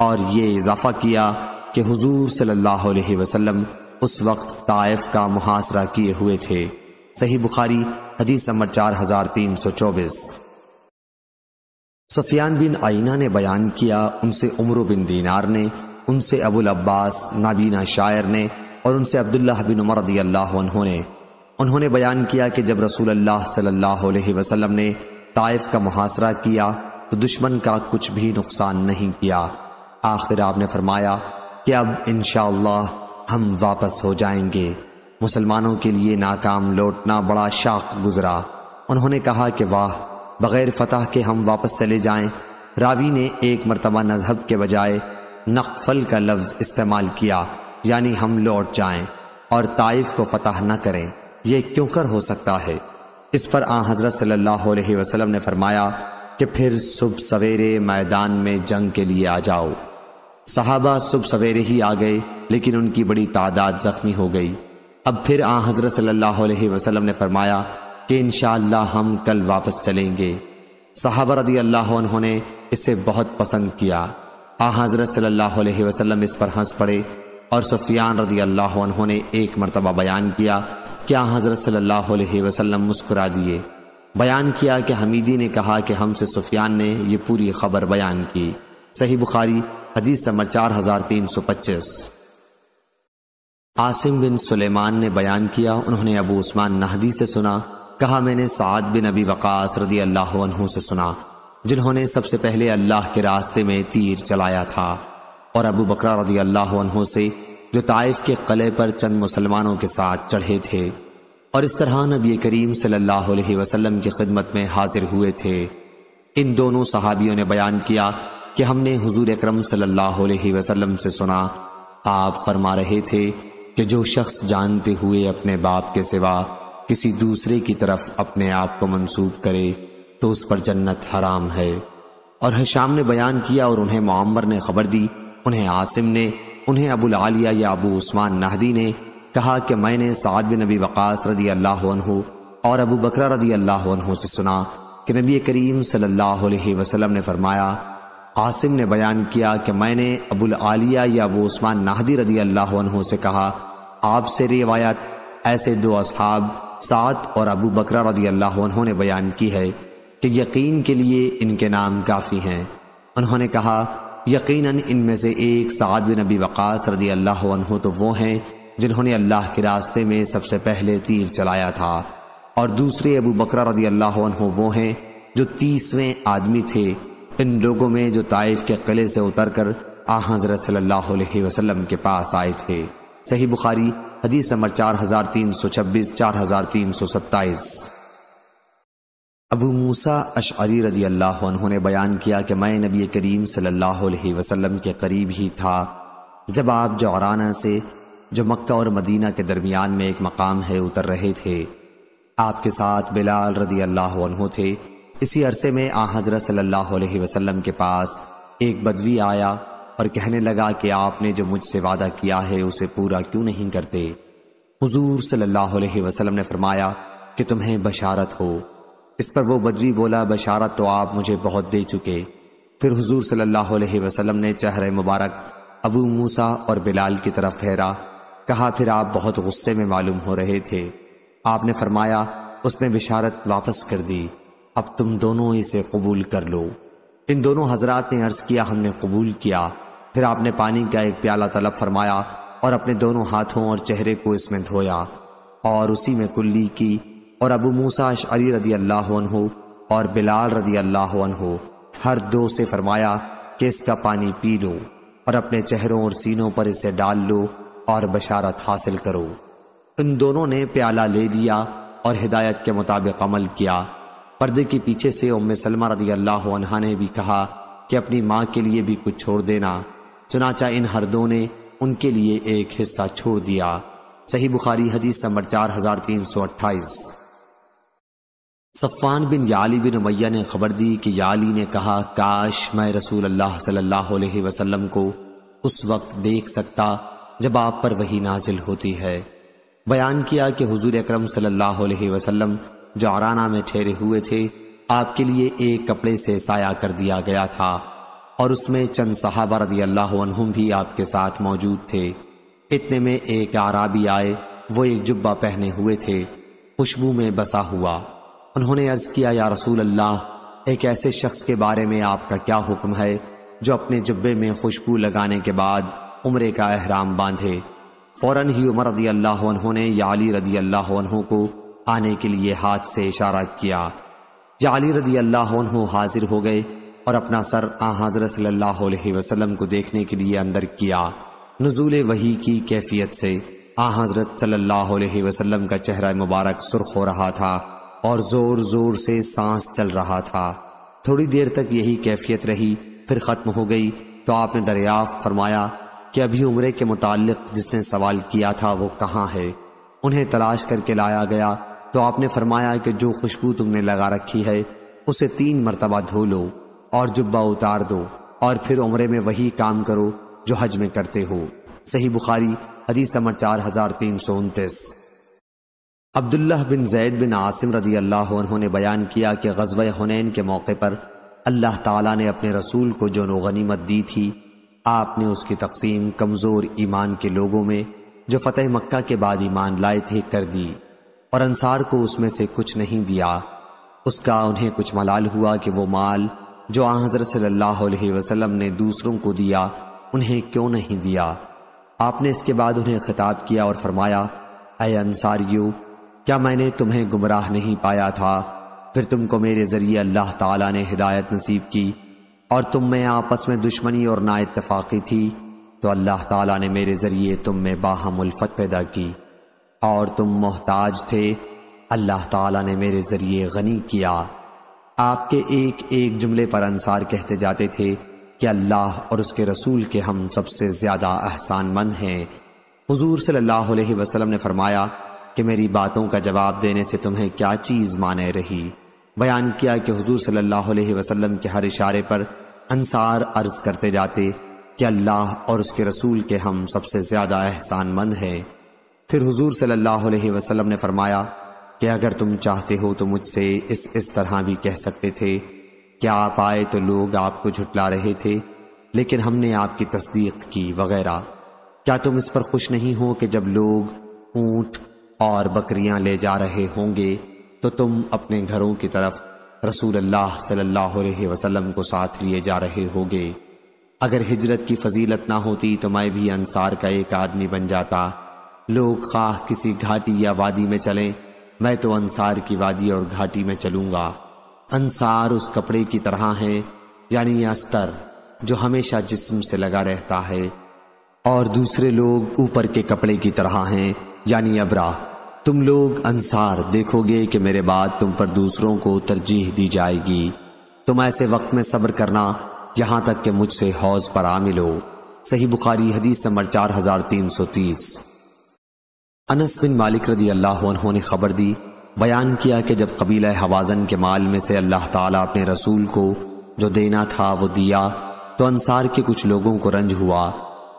और ये इजाफ़ा किया कि हुजूर सल्लल्लाहु अलैहि वसल्लम उस वक्त ताइफ का मुहासरा किए हुए थे सही बुखारी हदीस नंबर चार हजार तीन सौ चौबीस सुफियान बिन आइना ने बयान किया उनसे उमर बिन दीनार ने उनसे अबुल अब्बास नाबीना शायर ने और उनसे अब्दुल्ला बिन उमर रदी अल्लाह ने उन्होंने बयान किया कि जब रसूल अल्लाह सल्लल्लाहु अलैहि वसल्लम ने ताइफ का मुहासरा किया तो दुश्मन का कुछ भी नुकसान नहीं किया आखिर आपने फरमाया कि अब इन हम वापस हो जाएंगे मुसलमानों के लिए नाकाम लौटना बड़ा शाख गुजरा उन्होंने कहा कि वाह बग़ैर फतह के हम वापस चले जाएं। रावी ने एक मरतबा नजहब के बजाय नकफल का लफ्ज़ इस्तेमाल किया यानी हम लौट जाएं और ताइफ को फतह न करें यह क्यों कर हो सकता है इस पर आ हज़रत सल्लल्लाहु अलैहि वसल्लम ने फरमाया कि फिर सुबह सवेरे मैदान में जंग के लिए आ जाओ सहाबा सुबह सवेरे ही आ गए लेकिन उनकी बड़ी तादाद जख्मी हो गई अब फिर आ हजरत सल्लल्लाहु अलैहि वसल्लम ने फरमाया कि इन हम कल वापस चलेंगे साहबा रदी अल्लाह उन्होंने इसे बहुत पसंद किया आ हजरत सल्लल्लाहु अलैहि वसल्लम इस पर हंस पड़े और सुफियान रदी अल्लाह उन्होंने एक मरतबा बयान किया कि आ हजरत सल्लल्लाहु मुस्कुरा दिए बयान किया कि हमीदी ने कहा कि हमसे सुफियान ने ये पूरी खबर बयान की सही बुखारी हदीस समर चार हज़ार तीन सौ पच्चीस आसिम बिन सुलेमान ने बयान किया उन्होंने अबू उस्मान नहदी से सुना कहा मैंने साद बिन अबी वकास रदी अल्लाह से सुना जिन्होंने सबसे पहले अल्लाह के रास्ते में तीर चलाया था और अबू बकर रदी अल्लाह से जो ताइफ के कले पर चंद मुसलमानों के साथ चढ़े थे और इस तरह नबी करीम सल्लल्लाहु अलैहि वसल्लम की खिदमत में हाजिर हुए थे इन दोनों सहाबियों ने बयान किया कि हमने हुजूर अकरम सल्लल्लाहु अलैहि वसल्लम से सुना आप फरमा रहे थे कि जो शख्स जानते हुए अपने बाप के सिवा किसी दूसरे की तरफ अपने आप को मंसूब करे तो उस पर जन्नत हराम है और हशाम ने बयान किया और उन्हें मामर ने खबर दी उन्हें आसिम ने उन्हें अबुल आलिया या अबू उस्मान नहदी ने कहा कि मैंने साद बिन नबी वक़ास रदी अल्लाह और अबू बकरा रदी अल्लाह से सुना कि नबी करीम सल्लल्लाहु अलैहि वसल्लम ने फरमाया आसिम ने बयान किया कि मैंने अबुल आलिया या वो उस्मान नाहदी रदी अल्लाह से कहा आपसे रिवायत ऐसे दो अब सात और अबू बकरा रदी अल्लाह ने बयान की है कि यकीन के लिए इनके नाम काफ़ी हैं उन्होंने कहा यकीनन इनमें से एक साद बिन नबी वक़ास रदी अल्लाह तो वो हैं जिन्होंने अल्लाह के रास्ते में सबसे पहले तीर चलाया था और दूसरे अबू बकरा रदी अल्लाह वो हैं जो तीसवें आदमी थे इन लोगों में जो ताइफ के किले से उतर कर आ हजरत सल्लल्लाहु अलैहि वसल्लम के पास आए थे सही बुखारी हदीस नंबर चार हजार तीन सौ छब्बीस चार हजार तीन सौ सत्ताईस अबू मूसा अशअरी रजी अल्लाह ने बयान किया कि मैं नबी करीम सल्लल्लाहु अलैहि वसल्लम के करीब ही था जब आप जौराना से जो मक्का और मदीना के दरमियान में एक मकाम है उतर रहे थे आपके साथ बिलाल रदी अल्लाह थे इसी अरसे में आ हजरत सल्लल्लाहु अलैहि वसल्लम के पास एक बदवी आया और कहने लगा कि आपने जो मुझसे वादा किया है उसे पूरा क्यों नहीं करते हुजूर सल्लल्लाहु अलैहि वसल्लम ने फरमाया कि तुम्हें बशारत हो इस पर वो बदवी बोला बशारत तो आप मुझे बहुत दे चुके फिर हुजूर सल्लल्लाहु अलैहि वसल्लम ने चेहरे मुबारक अबू मूसा और बिलाल की तरफ फेरा कहा फिर आप बहुत गुस्से में मालूम हो रहे थे आपने फरमाया उसने बिशारत वापस कर दी अब तुम दोनों इसे कबूल कर लो इन दोनों हजरात ने अर्ज किया हमने कबूल किया फिर आपने पानी का एक प्याला तलब फरमाया और अपने दोनों हाथों और चेहरे को इसमें धोया और उसी में कुल्ली की और अबू मूसा अली रदी अल्लाह और बिलाल रदी अल्लाह हर दो से फरमाया कि इसका पानी पी लो और अपने चेहरों और सीनों पर इसे डाल लो और बशारत हासिल करो इन दोनों ने प्याला ले लिया और हिदायत के मुताबिक अमल किया पर्दे के पीछे से उम्म सलमा रदी अल्लाह अनहा ने भी कहा कि अपनी माँ के लिए भी कुछ छोड़ देना चुनाचा इन हरदों ने उनके लिए एक हिस्सा छोड़ दिया सही बुखारी हदीस नंबर चार हजार तीन सौ अट्ठाईस सफ़ान बिन याली बिन उमैया ने खबर दी कि याली ने कहा काश मैं रसूल अल्लाह सल्लल्लाहु अलैहि वसल्लम को उस वक्त देख सकता जब आप पर वही नाजिल होती है बयान किया कि हुजूर अकरम सल्लल्लाहु अलैहि वसल्लम जौराना में ठहरे हुए थे आपके लिए एक कपड़े से साया कर दिया गया था और उसमें चंद साहबा रदी अल्लाह भी आपके साथ मौजूद थे इतने में एक आराबी आए वो एक जुब्बा पहने हुए थे खुशबू में बसा हुआ उन्होंने अर्ज किया या रसूल अल्लाह एक ऐसे शख्स के बारे में आपका क्या हुक्म है जो अपने जुब्बे में खुशबू लगाने के बाद उम्र का अहराम बांधे फौरन ही उमर रदी अल्लाह ने या अली रदी अल्लाह को आने के लिए हाथ से इशारा किया जाली रदी अल्लाह हाजिर हो गए और अपना सर आ हजरत सल्लल्लाहु को देखने के लिए अंदर किया नजूल वही की कैफियत से आ हजरत सल्लाम का चेहरा मुबारक सुर्ख हो रहा था और ज़ोर ज़ोर से सांस चल रहा था थोड़ी देर तक यही कैफियत रही फिर ख़त्म हो गई तो आपने दरियाफ्त फरमाया कि अभी उम्र के मुतालिक जिसने सवाल किया था वो कहाँ है उन्हें तलाश करके लाया गया तो आपने फरमाया कि जो खुशबू तुमने लगा रखी है उसे तीन मरतबा धो लो और जुब्बा उतार दो और फिर उम्र में वही काम करो जो हज में करते हो सही बुखारी हदीस नंबर चार हजार तीन सौ उनतीस अब्दुल्ला बिन जैद बिन आसिम रदी अल्लाह उन्होंने बयान किया कि गजब हुनैन के मौके पर अल्लाह ताला ने अपने रसूल को जो नोगनीमत दी थी आपने उसकी तकसीम कमज़ोर ईमान के लोगों में जो फतेह मक्का के बाद ईमान लाए थे कर दी और अंसार को उसमें से कुछ नहीं दिया उसका उन्हें कुछ मलाल हुआ कि वो माल जो आजर सल्लल्लाहु वसल्लम ने दूसरों को दिया उन्हें क्यों नहीं दिया आपने इसके बाद उन्हें खिताब किया और फरमाया अय अंसारियो क्या मैंने तुम्हें गुमराह नहीं पाया था फिर तुमको मेरे ज़रिए अल्लाह ताला ने हिदायत नसीब की और तुम में आपस में दुश्मनी और नाइतफाक़ी थी तो अल्लाह ताला ने मेरे ज़रिए तुम में बाहम उल्फत पैदा की और तुम मोहताज थे अल्लाह ताला ने मेरे ज़रिए गनी किया आपके एक एक जुमले पर अंसार कहते जाते थे कि अल्लाह और उसके रसूल के हम सबसे ज़्यादा मंद हैं हजूर सल्लल्लाहु वसलम ने फरमाया कि मेरी बातों का जवाब देने से तुम्हें क्या चीज़ माने रही बयान किया कि हजूर सल्लाह वसलम के हर इशारे पर अंसार अर्ज करते जाते कि अल्लाह और उसके रसूल के हम सबसे ज़्यादा एहसानमंद हैं फिर हुजूर सल्लल्लाहु अलैहि वसल्लम ने फरमाया कि अगर तुम चाहते हो तो मुझसे इस इस तरह भी कह सकते थे कि आप आए तो लोग आपको झुटला रहे थे लेकिन हमने आपकी तस्दीक की वगैरह क्या तुम इस पर खुश नहीं हो कि जब लोग ऊंट और बकरियां ले जा रहे होंगे तो तुम अपने घरों की तरफ रसूल अल्लाह सल्लल्लाहु अलैहि वसल्लम को साथ लिए जा रहे होगे अगर हिजरत की फजीलत ना होती तो मैं भी अंसार का एक आदमी बन जाता लोग खाह किसी घाटी या वादी में चलें मैं तो अंसार की वादी और घाटी में चलूंगा अंसार उस कपड़े की तरह है यानी अस्तर जो हमेशा जिस्म से लगा रहता है और दूसरे लोग ऊपर के कपड़े की तरह हैं यानी अबरा तुम लोग अंसार देखोगे कि मेरे बाद तुम पर दूसरों को तरजीह दी जाएगी तुम ऐसे वक्त में सब्र करना यहाँ तक कि मुझसे हौज पर आ मिलो सही बुखारी हदीस नंबर चार हजार तीन सौ तीस अनस बिन मालिक रदी अल्लाह ने खबर दी बयान किया कि जब कबीला हवाजन के माल में से अल्लाह ताला अपने रसूल को जो देना था वो दिया तो अंसार के कुछ लोगों को रंज हुआ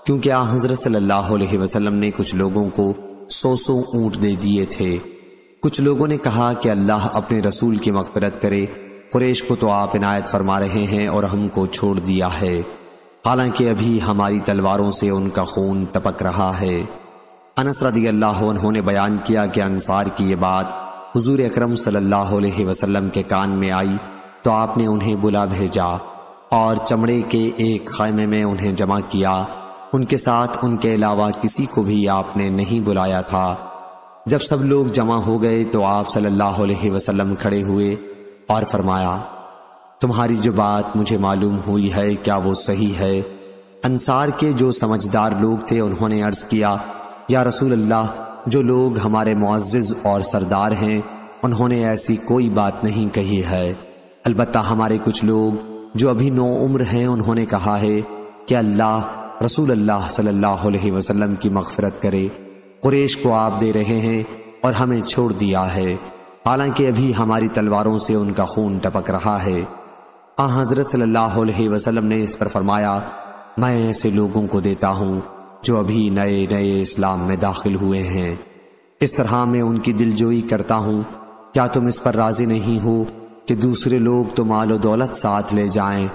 क्योंकि आ हजरत सल्लल्लाहु अलैहि वसल्लम ने कुछ लोगों को सो सो ऊँट दे दिए थे कुछ लोगों ने कहा कि अल्लाह अपने रसूल की मकफरत करे कुरेश को तो आप इनायत फरमा रहे हैं और हमको छोड़ दिया है हालांकि अभी हमारी तलवारों से उनका खून टपक रहा है अनस रदी अल्लाह उन्होंने बयान किया कि अनसार की ये बात हुजूर अकरम सल्लल्लाहु अलैहि वसल्लम के कान में आई तो आपने उन्हें बुला भेजा और चमड़े के एक खैमे में उन्हें जमा किया उनके साथ उनके अलावा किसी को भी आपने नहीं बुलाया था जब सब लोग जमा हो गए तो आप सल्लल्लाहु अलैहि वसल्लम खड़े हुए और फरमाया तुम्हारी जो बात मुझे मालूम हुई है क्या वो सही है अंसार के जो समझदार लोग थे उन्होंने अर्ज़ किया या रसूल अल्लाह जो लोग हमारे मुआज़ और सरदार हैं उन्होंने ऐसी कोई बात नहीं कही है अलबत् हमारे कुछ लोग जो अभी नौ उम्र हैं उन्होंने कहा है कि अल्लाह रसूल अल्लाह सल्लल्लाहु अलैहि वसल्लम की मगफरत करे कुरेश को आप दे रहे हैं और हमें छोड़ दिया है हालांकि अभी हमारी तलवारों से उनका खून टपक रहा है आ हज़रत सल्लल्लाहु अलैहि वसल्लम ने इस पर फरमाया मैं ऐसे लोगों को देता हूँ जो अभी नए नए इस्लाम में दाखिल हुए हैं इस तरह मैं उनकी दिलजोई करता हूँ क्या तुम इस पर राज़ी नहीं हो कि दूसरे लोग तो माल और दौलत साथ ले जाएं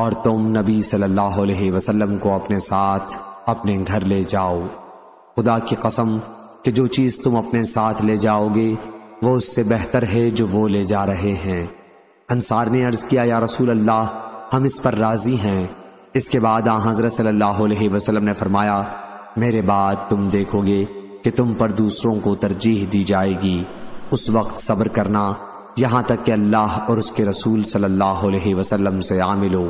और तुम नबी सल्लल्लाहु अलैहि वसल्लम को अपने साथ अपने घर ले जाओ खुदा की कसम कि जो चीज़ तुम अपने साथ ले जाओगे वो उससे बेहतर है जो वो ले जा रहे हैं अंसार ने अर्ज़ किया या रसूल अल्लाह हम इस पर राज़ी हैं इसके बाद आ हज़रत सल्लाम ने फरमाया मेरे बाद तुम देखोगे कि तुम पर दूसरों को तरजीह दी जाएगी उस वक्त सब्र करना यहाँ तक कि अल्लाह और उसके रसूल सल्लल्लाहु अलैहि वसल्लम से आ मिलो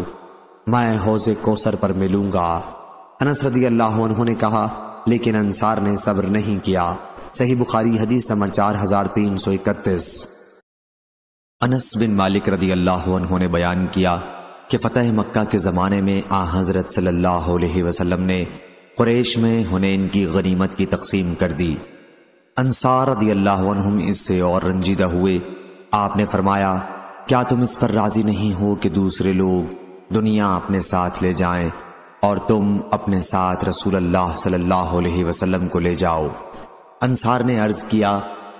मैं हौज कोसर पर मिलूंगा अनस रदी अल्लाह उन्होंने कहा लेकिन अंसार ने सब्र नहीं किया सही बुखारी हदीस नंबर चार हजार तीन सौ इकतीस अनस बिन मालिक रदी अल्लाह उन्होंने बयान किया कि फतेह मक्का के ज़माने में आ हज़रत सल्लल्लाहु अलैहि वसल्लम ने कुरैश में हुनैन की गनीमत की तकसीम कर दी अनसार रदील्लाम इससे और रंजीदा हुए आपने फरमाया क्या तुम इस पर राज़ी नहीं हो कि दूसरे लोग दुनिया अपने साथ ले जाएं और तुम अपने साथ रसूल अल्लाह सल्लल्लाहु अलैहि वसल्लम को ले जाओ अनसार ने अर्ज़ किया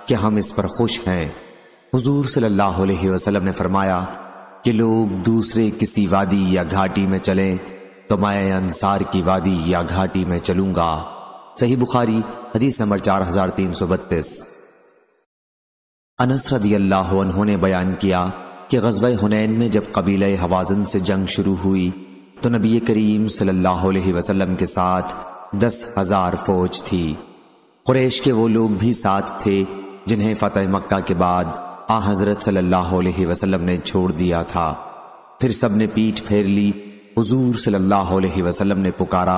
कि हम इस पर खुश हैं हुजूर सल्लल्लाहु अलैहि वसल्लम ने फरमाया कि लोग दूसरे किसी वादी या घाटी में चलें तो मैं अंसार की वादी या घाटी में चलूंगा सही बुखारी हदीस नंबर चार हजार तीन सौ बत्तीस अनसरदी अल्लाह ने बयान किया कि गजब हुनैन में जब कबीले हवाजन से जंग शुरू हुई तो नबी करीम सल्लल्लाहु अलैहि वसल्लम के साथ दस हजार फौज थी कुरैश के वो लोग भी साथ थे जिन्हें फतेह मक्का के बाद आ हजरत सल्लल्लाहु अलैहि वसल्लम ने छोड़ दिया था फिर सब ने पीठ फेर ली हजूर सल्लल्लाहु अलैहि वसल्लम ने पुकारा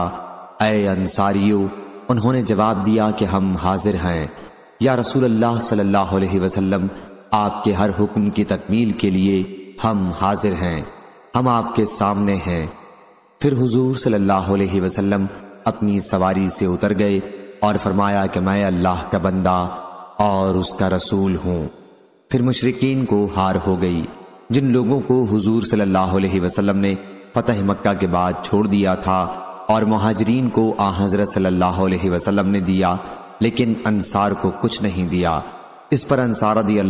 अय अंसारियो उन्होंने जवाब दिया कि हम हाजिर हैं या रसूल अल्लाह सल्लल्लाहु अलैहि वसल्लम आपके हर हुक्म की तकमील के लिए हम हाजिर हैं हम आपके सामने हैं फिर हुजूर सल्लल्लाहु अलैहि वसल्लम अपनी सवारी से उतर गए और फरमाया कि मैं अल्लाह का बंदा और उसका रसूल हूँ फिर मुशरकिन को हार हो गई जिन लोगों को हुजूर सल्लल्लाहु अलैहि वसल्लम ने फतेह मक्का के बाद छोड़ दिया था और महाजरीन को आ हजरत सल्लल्लाहु अलैहि वसल्लम ने दिया लेकिन अनसार को कुछ नहीं दिया इस पर अंसार रदी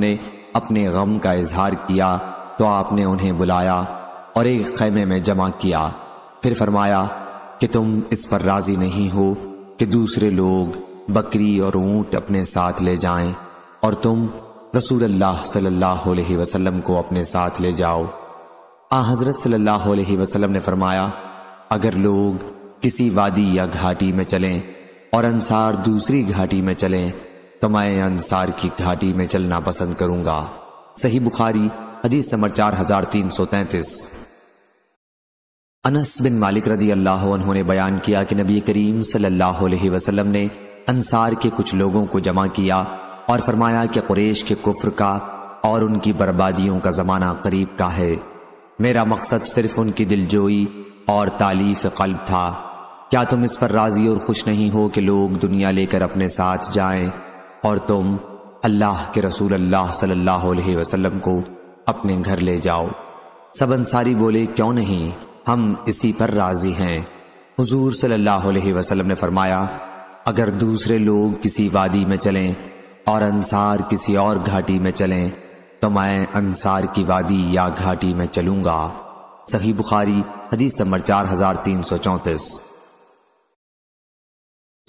ने अपने गम का इजहार किया तो आपने उन्हें बुलाया और एक खैमे में जमा किया फिर फरमाया कि तुम इस पर राजी नहीं हो कि दूसरे लोग बकरी और ऊंट अपने साथ ले जाएं और तुम रसूलुल्लाह सल्लल्लाहु अलैहि वसल्लम को अपने साथ ले जाओ आ हजरत सल्लल्लाहु अलैहि वसल्लम ने फरमाया अगर लोग किसी वादी या घाटी में चलें और अंसार दूसरी घाटी में चलें तो मैं अंसार की घाटी में चलना पसंद करूंगा सही बुखारी हदीस नंबर चार हजार तीन सौ तैंतीस अनस बिन मालिक रदी अल्लाह ने बयान किया कि नबी करीम सल्लल्लाहु अलैहि वसल्लम ने अनसार के कुछ लोगों को जमा किया और फरमाया कि कुरेश के कुफ्र का और उनकी बर्बादियों का ज़माना करीब का है मेरा मकसद सिर्फ उनकी दिलजोई और तालीफ कल्ब था क्या तुम इस पर राज़ी और खुश नहीं हो कि लोग दुनिया लेकर अपने साथ जाएं और तुम अल्लाह के रसूल अल्लाह सल्लल्लाहु अलैहि वसल्लम को अपने घर ले जाओ सब अंसारी बोले क्यों नहीं हम इसी पर राज़ी हैं हुजूर सल्लल्लाहु अलैहि वसल्लम ने फरमाया अगर दूसरे लोग किसी वादी में चलें और अंसार किसी और घाटी में चलें तो मैं अंसार की वादी या घाटी में चलूंगा सही बुखारी हदीस नंबर चार हजार तीन सौ चौंतीस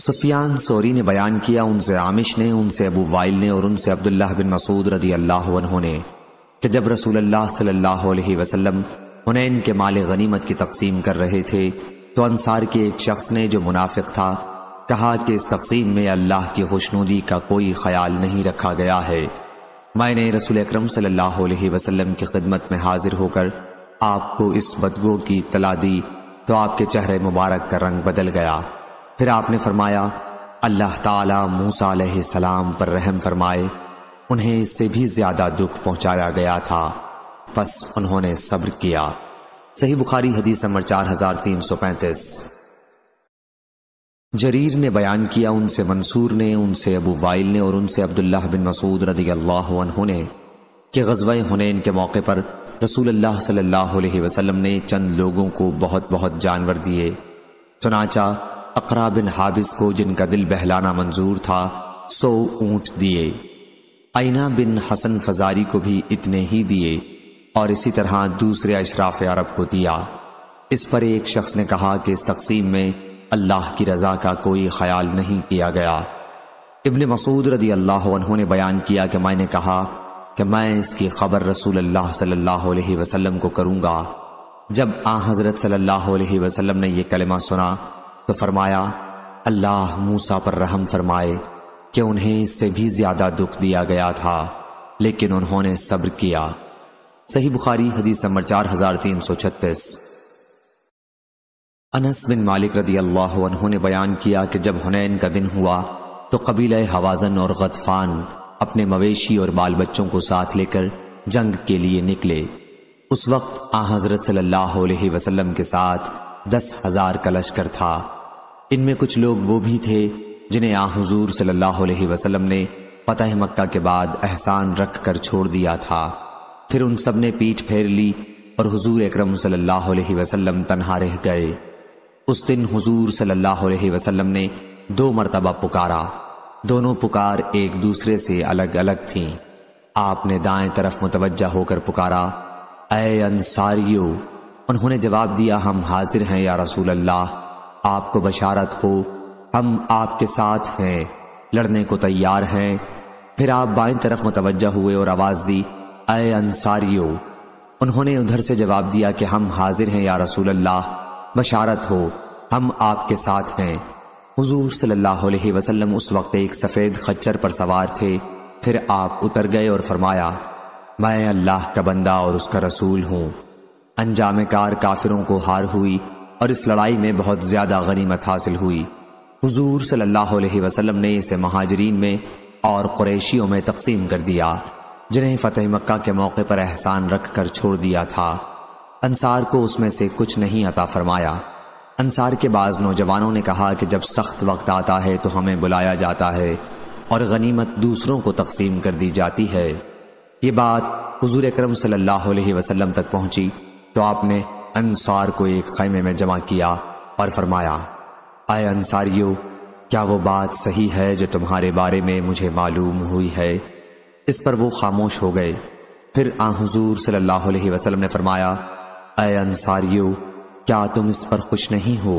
सुफियान सोरी ने बयान किया उनसे आमिश ने उनसे अबू वाइल ने और उनसे अब्दुल्ला बिन मसूद रदी अल्लाह ने कि जब रसूल अल्लाह सल्लल्लाहु अलैहि वसल्लम हुनैन के माल गनीमत की तकसीम कर रहे थे तो अंसार के एक शख्स ने जो मुनाफिक था कहा कि इस तकसीम में अल्लाह की खुशनुदी का कोई ख्याल नहीं रखा गया है मैंने रसूल अक्रम वसल्लम की खिदमत में हाजिर होकर आपको इस बदबू की तला दी तो आपके चेहरे मुबारक का रंग बदल गया फिर आपने फरमाया अल्लाह ताला मूसा सलाम पर रहम फरमाए उन्हें इससे भी ज़्यादा दुख पहुंचाया गया था बस उन्होंने सब्र किया सही बुखारी हदीस नंबर चार हजार तीन सौ पैंतीस जरीर ने बयान किया उनसे मंसूर ने उनसे अबू वाइल ने और उनसे अब्दुल्लाह बिन मसूद रदी अल्लाह ने कि गजब हुनैन के मौके पर रसूल अल्लाह सल्लल्लाहु अलैहि वसल्लम ने चंद लोगों को बहुत बहुत जानवर दिए चुनाचा अकरा बिन हाबिस को जिनका दिल बहलाना मंजूर था सो ऊंट दिए आइना बिन हसन फजारी को भी इतने ही दिए और इसी तरह दूसरे अशराफ अरब को दिया इस पर एक शख्स ने कहा कि इस तकसीम में अल्लाह की रज़ा का कोई ख्याल नहीं किया गया इबन मसूद रदी अल्लाह उन्होंने बयान किया कि मैंने कहा कि मैं इसकी खबर रसूल अल्लाह सल्लल्लाहु अलैहि वसल्लम को करूंगा जब आ हज़रत सल्लल्लाहु अलैहि वसल्लम ने यह कलमा सुना तो फरमाया अल्लाह मूसा पर रहम फरमाए कि उन्हें इससे भी ज़्यादा दुख दिया गया था लेकिन उन्होंने सब्र किया सही बुखारी हदीस नंबर चार हजार तीन सौ छत्तीस अनस बिन मालिक रदी अल्लाह ने बयान किया कि जब हुनैन का दिन हुआ तो कबीले हवाजन और गतफान अपने मवेशी और बाल बच्चों को साथ लेकर जंग के लिए निकले उस वक्त आ हजरत सल्लल्लाहु अलैहि वसल्लम के साथ दस हजार का लश्कर था इनमें कुछ लोग वो भी थे जिन्हें आ हजूर सल्लल्लाहु अलैहि वसल्लम ने फतह मक्का के बाद एहसान रख कर छोड़ दिया था फिर उन सब ने पीठ फेर ली और हजूर अक्रम सल्ला वसलम तनहा रह गए उस दिन हुजूर सल्लल्लाहु अलैहि वसल्लम ने दो मरतबा पुकारा दोनों पुकार एक दूसरे से अलग अलग थीं आपने दाएं तरफ मुतवजा होकर पुकारा ए अंसारियो उन्होंने जवाब दिया हम हाजिर हैं या रसूल अल्लाह आपको बशारत हो हम आपके साथ हैं लड़ने को तैयार हैं फिर आप बाएं तरफ मुतवजा हुए और आवाज़ दी ए अंसारियो उन्होंने उधर से जवाब दिया कि हम हाजिर हैं या रसूल अल्लाह बशारत हो हम आपके साथ हैं हजूर सल्लल्लाहु अलैहि वसल्लम उस वक्त एक सफ़ेद खच्चर पर सवार थे फिर आप उतर गए और फरमाया मैं अल्लाह का बंदा और उसका रसूल हूँ अनजाम कार काफिरों को हार हुई और इस लड़ाई में बहुत ज़्यादा गनीमत हासिल हुई हजूर सल्लल्लाहु वसलम ने इसे महाजरीन में और क्रैशियों में तकसीम कर दिया जिन्हें फ़तेह मक्का के मौके पर एहसान रख कर छोड़ दिया था अंसार को उसमें से कुछ नहीं अता फरमाया अंसार के बाद नौजवानों ने कहा कि जब सख्त वक्त आता है तो हमें बुलाया जाता है और गनीमत दूसरों को तकसीम कर दी जाती है ये बात हजूर करम सल्लाम तक पहुंची तो आपने अंसार को एक खैमे में जमा किया और फरमाया आए अंसारियो क्या वो बात सही है जो तुम्हारे बारे में मुझे मालूम हुई है इस पर वो खामोश हो गए फिर आ हजूर सल्लल्लाहु अलैहि वसल्लम ने फरमाया अंसारियो क्या तुम इस पर खुश नहीं हो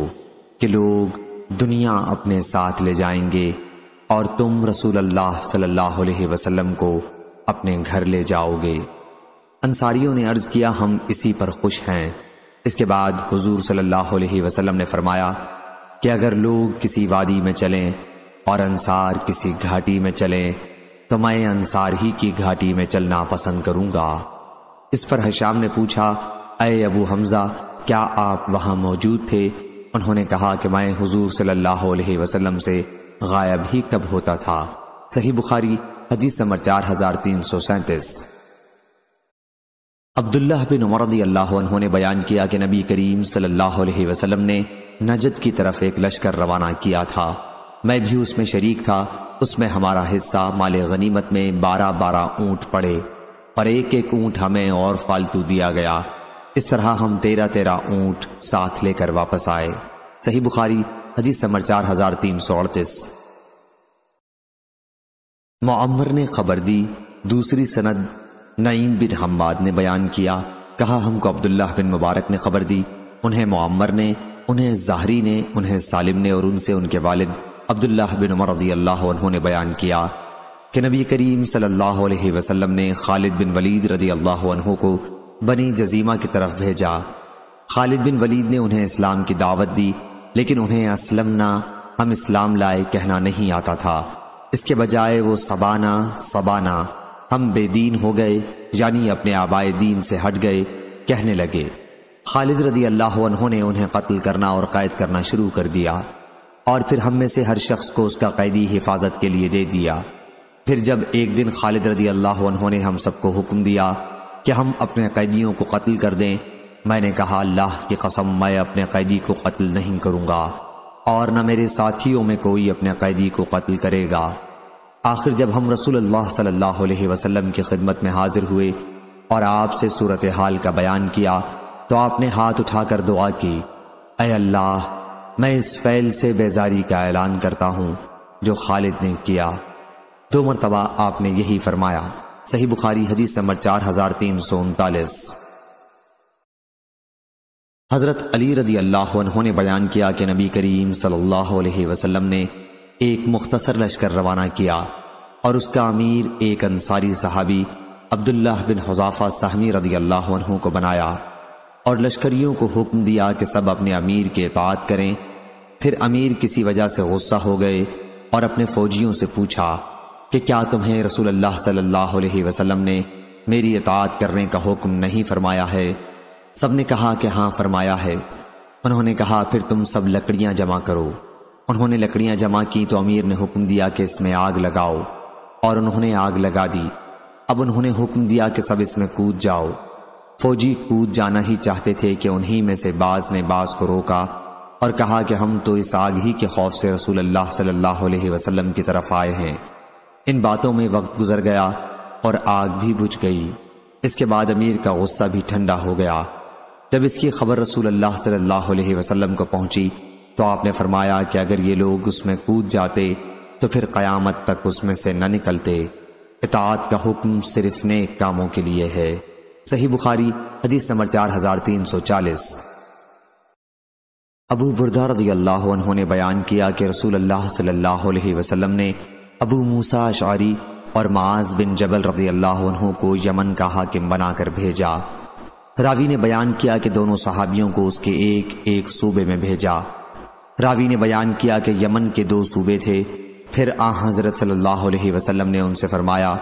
कि लोग दुनिया अपने साथ ले जाएंगे और तुम रसूल अल्लाह सल्लल्लाहु अलैहि वसल्लम को अपने घर ले जाओगे अंसारियों ने अर्ज़ किया हम इसी पर खुश हैं इसके बाद हुजूर सल्लल्लाहु अलैहि वसल्लम ने फरमाया कि अगर लोग किसी वादी में चलें और अंसार किसी घाटी में चलें तो मैं अंसार ही की घाटी में चलना पसंद करूंगा इस पर हशाम ने पूछा अय अबू हमज़ा क्या आप वहाँ मौजूद थे उन्होंने कहा कि मैं हजूर सल्ला वसलम से गायब ही कब होता था सही बुखारी हदीस नंबर चार हजार तीन सौ सैंतीस अब्दुल्ला बिन उमरदी अल्लाह ने बयान किया कि नबी करीम सल्लल्लाहु अलैहि वसल्लम ने नजद की तरफ एक लश्कर रवाना किया था मैं भी उसमें शरीक था उसमें हमारा हिस्सा माल गनीमत में बारह बारह ऊँट पड़े और एक एक ऊँट हमें और फालतू दिया गया इस तरह हम तेरह तेरह ऊंट साथ लेकर वापस आए सही बुखारी हदीस समर चार हजार तीन सौ अड़तीस मम्मर ने खबर दी दूसरी सनद नईम बिन हम्माद ने बयान किया कहा हमको अब्दुल्लाह बिन मुबारक ने खबर दी उन्हें मम्मर ने उन्हें जाहरी ने उन्हें सालिम ने और उनसे उनके वालिद अब्दुल्लाह बिन उमर रजी अल्लाह ने बयान किया कि नबी करीम सल्लल्लाहु अलैहि वसल्लम ने खालिद बिन वलीद रजी अल्लाह को बनी जजीमा की तरफ भेजा खालिद बिन वलीद ने उन्हें इस्लाम की दावत दी लेकिन उन्हें असलमना हम इस्लाम लाए कहना नहीं आता था इसके बजाय वो सबाना सबाना हम बेदीन हो गए यानी अपने आबाए दीन से हट गए कहने लगे खालिद रदी अल्लाह ने उन्हें कत्ल करना और कैद करना शुरू कर दिया और फिर हम में से हर शख्स को उसका कैदी हिफाजत के लिए दे दिया फिर जब एक दिन खालिद रदी अल्लाह ने हम सबको हुक्म दिया कि हम अपने कैदियों को कत्ल कर दें मैंने कहा अल्लाह की कसम मैं अपने कैदी को कत्ल नहीं करूँगा और न मेरे साथियों में कोई अपने कैदी को कत्ल करेगा आखिर जब हम रसूल अल्लाह सल्लल्लाहु अलैहि वसल्लम की खिदमत में हाजिर हुए और आपसे सूरत हाल का बयान किया तो आपने हाथ उठाकर दुआ की अय अल्लाह मैं इस फैल से बेजारी का ऐलान करता हूँ जो खालिद ने किया दो मरतबा आपने यही फरमाया सही बुखारी हदीस नंबर चार हजार तीन सौ उनतालीस हज़रत अली रदी अल्लाह ने बयान किया कि नबी करीम सल्लल्लाहु वसल्लम ने एक मुख्तसर लश्कर रवाना किया और उसका अमीर एक अंसारी सहाबी अब्दुल्लाह बिन हजाफा सहमी रदी अल्लाह को बनाया और लश्करियों को हुक्म दिया कि सब अपने अमीर के इतात करें फिर अमीर किसी वजह से गुस्सा हो गए और अपने फौजियों से पूछा कि क्या तुम्हें रसूल अल्लाह सल्लल्लाहु अलैहि वसल्लम ने मेरी इतात करने का हुक्म नहीं फरमाया है सबने कहा कि हाँ फरमाया है उन्होंने कहा फिर तुम सब लकड़ियाँ जमा करो उन्होंने लकड़ियाँ जमा की तो अमीर ने हुक्म दिया कि इसमें आग लगाओ और उन्होंने आग लगा दी अब उन्होंने हुक्म दिया कि सब इसमें कूद जाओ फौजी कूद जाना ही चाहते थे कि उन्हीं में से बाज ने बाज को रोका और कहा कि हम तो इस आग ही के खौफ से रसूल अल्लाह सल्लल्लाहु अलैहि वसल्लम की तरफ आए हैं इन बातों में वक्त गुजर गया और आग भी बुझ गई इसके बाद अमीर का गुस्सा भी ठंडा हो गया जब इसकी खबर रसूल अल्लाह सल्लल्लाहु अलैहि वसल्लम को पहुंची तो आपने फरमाया कि अगर ये लोग उसमें कूद जाते तो फिर क़यामत तक उसमें से न निकलते इतात का हुक्म सिर्फ नेक कामों के लिए है सही बुखारी हदीस नंबर चार हजार तीन सौ चालीस अबू बुरदा रजी अल्लाह ने बयान किया कि रसूल अल्लाह सल्लल्लाहु अलैहि वसल्लम ने अबू मूसा शारी और माज बिन जबल रदी अल्लाह को यमन का हाकिम बनाकर भेजा रावी ने बयान किया कि दोनों सहाबियों को उसके एक एक सूबे में भेजा रावी ने बयान किया कि यमन के दो सूबे थे फिर आ हज़रत सल्लल्लाहु अलैहि वसल्लम ने उनसे फरमाया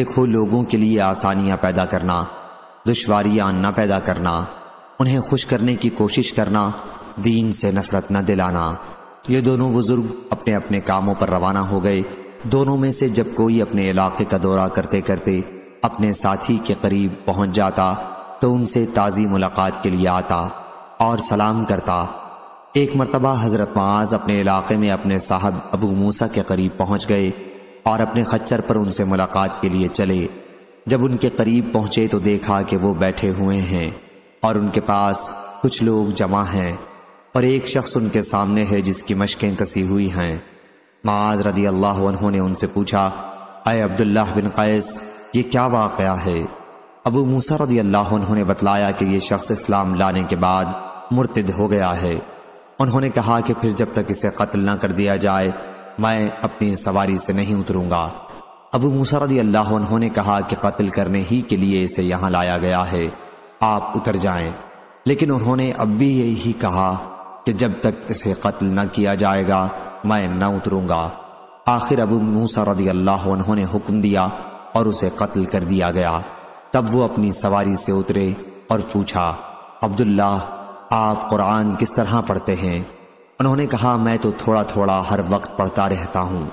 देखो लोगों के लिए आसानियाँ पैदा करना दुशारियाँ न पैदा करना उन्हें खुश करने की कोशिश करना दीन से नफरत न दिलाना ये दोनों बुज़ुर्ग अपने अपने कामों पर रवाना हो गए दोनों में से जब कोई अपने इलाके का दौरा करते करते अपने साथी के करीब पहुंच जाता तो उनसे ताज़ी मुलाकात के लिए आता और सलाम करता एक मरतबा हज़रत माज अपने इलाके में अपने साहब अबू मूसा के करीब पहुंच गए और अपने खच्चर पर उनसे मुलाकात के लिए चले जब उनके करीब पहुंचे तो देखा कि वो बैठे हुए हैं और उनके पास कुछ लोग जमा हैं और एक शख्स उनके सामने है जिसकी मशकें कसी हुई हैं माज रदी अल्लाह ने उनसे पूछा अय अब्दुल्ला बिन कैस ये क्या वाक़ है अबू मूसा रदी अल्लाह ने बतलाया कि यह शख्स इस्लाम लाने के बाद मुर्तद हो गया है उन्होंने कहा कि फिर जब तक इसे कत्ल ना कर दिया जाए मैं अपनी सवारी से नहीं उतरूंगा अबू मूसा रदी अल्लाह ने कहा कि कत्ल करने ही के लिए इसे यहाँ लाया गया है आप उतर जाएं लेकिन उन्होंने अब भी यही कहा कि जब तक इसे कत्ल न किया जाएगा मैं न उतरूंगा आखिर अबू मूसा रदी अल्लाह उन्होंने हुक्म दिया और उसे कत्ल कर दिया गया तब वो अपनी सवारी से उतरे और पूछा अब्दुल्ला आप कुरान किस तरह पढ़ते हैं उन्होंने कहा मैं तो थोड़ा थोड़ा हर वक्त पढ़ता रहता हूँ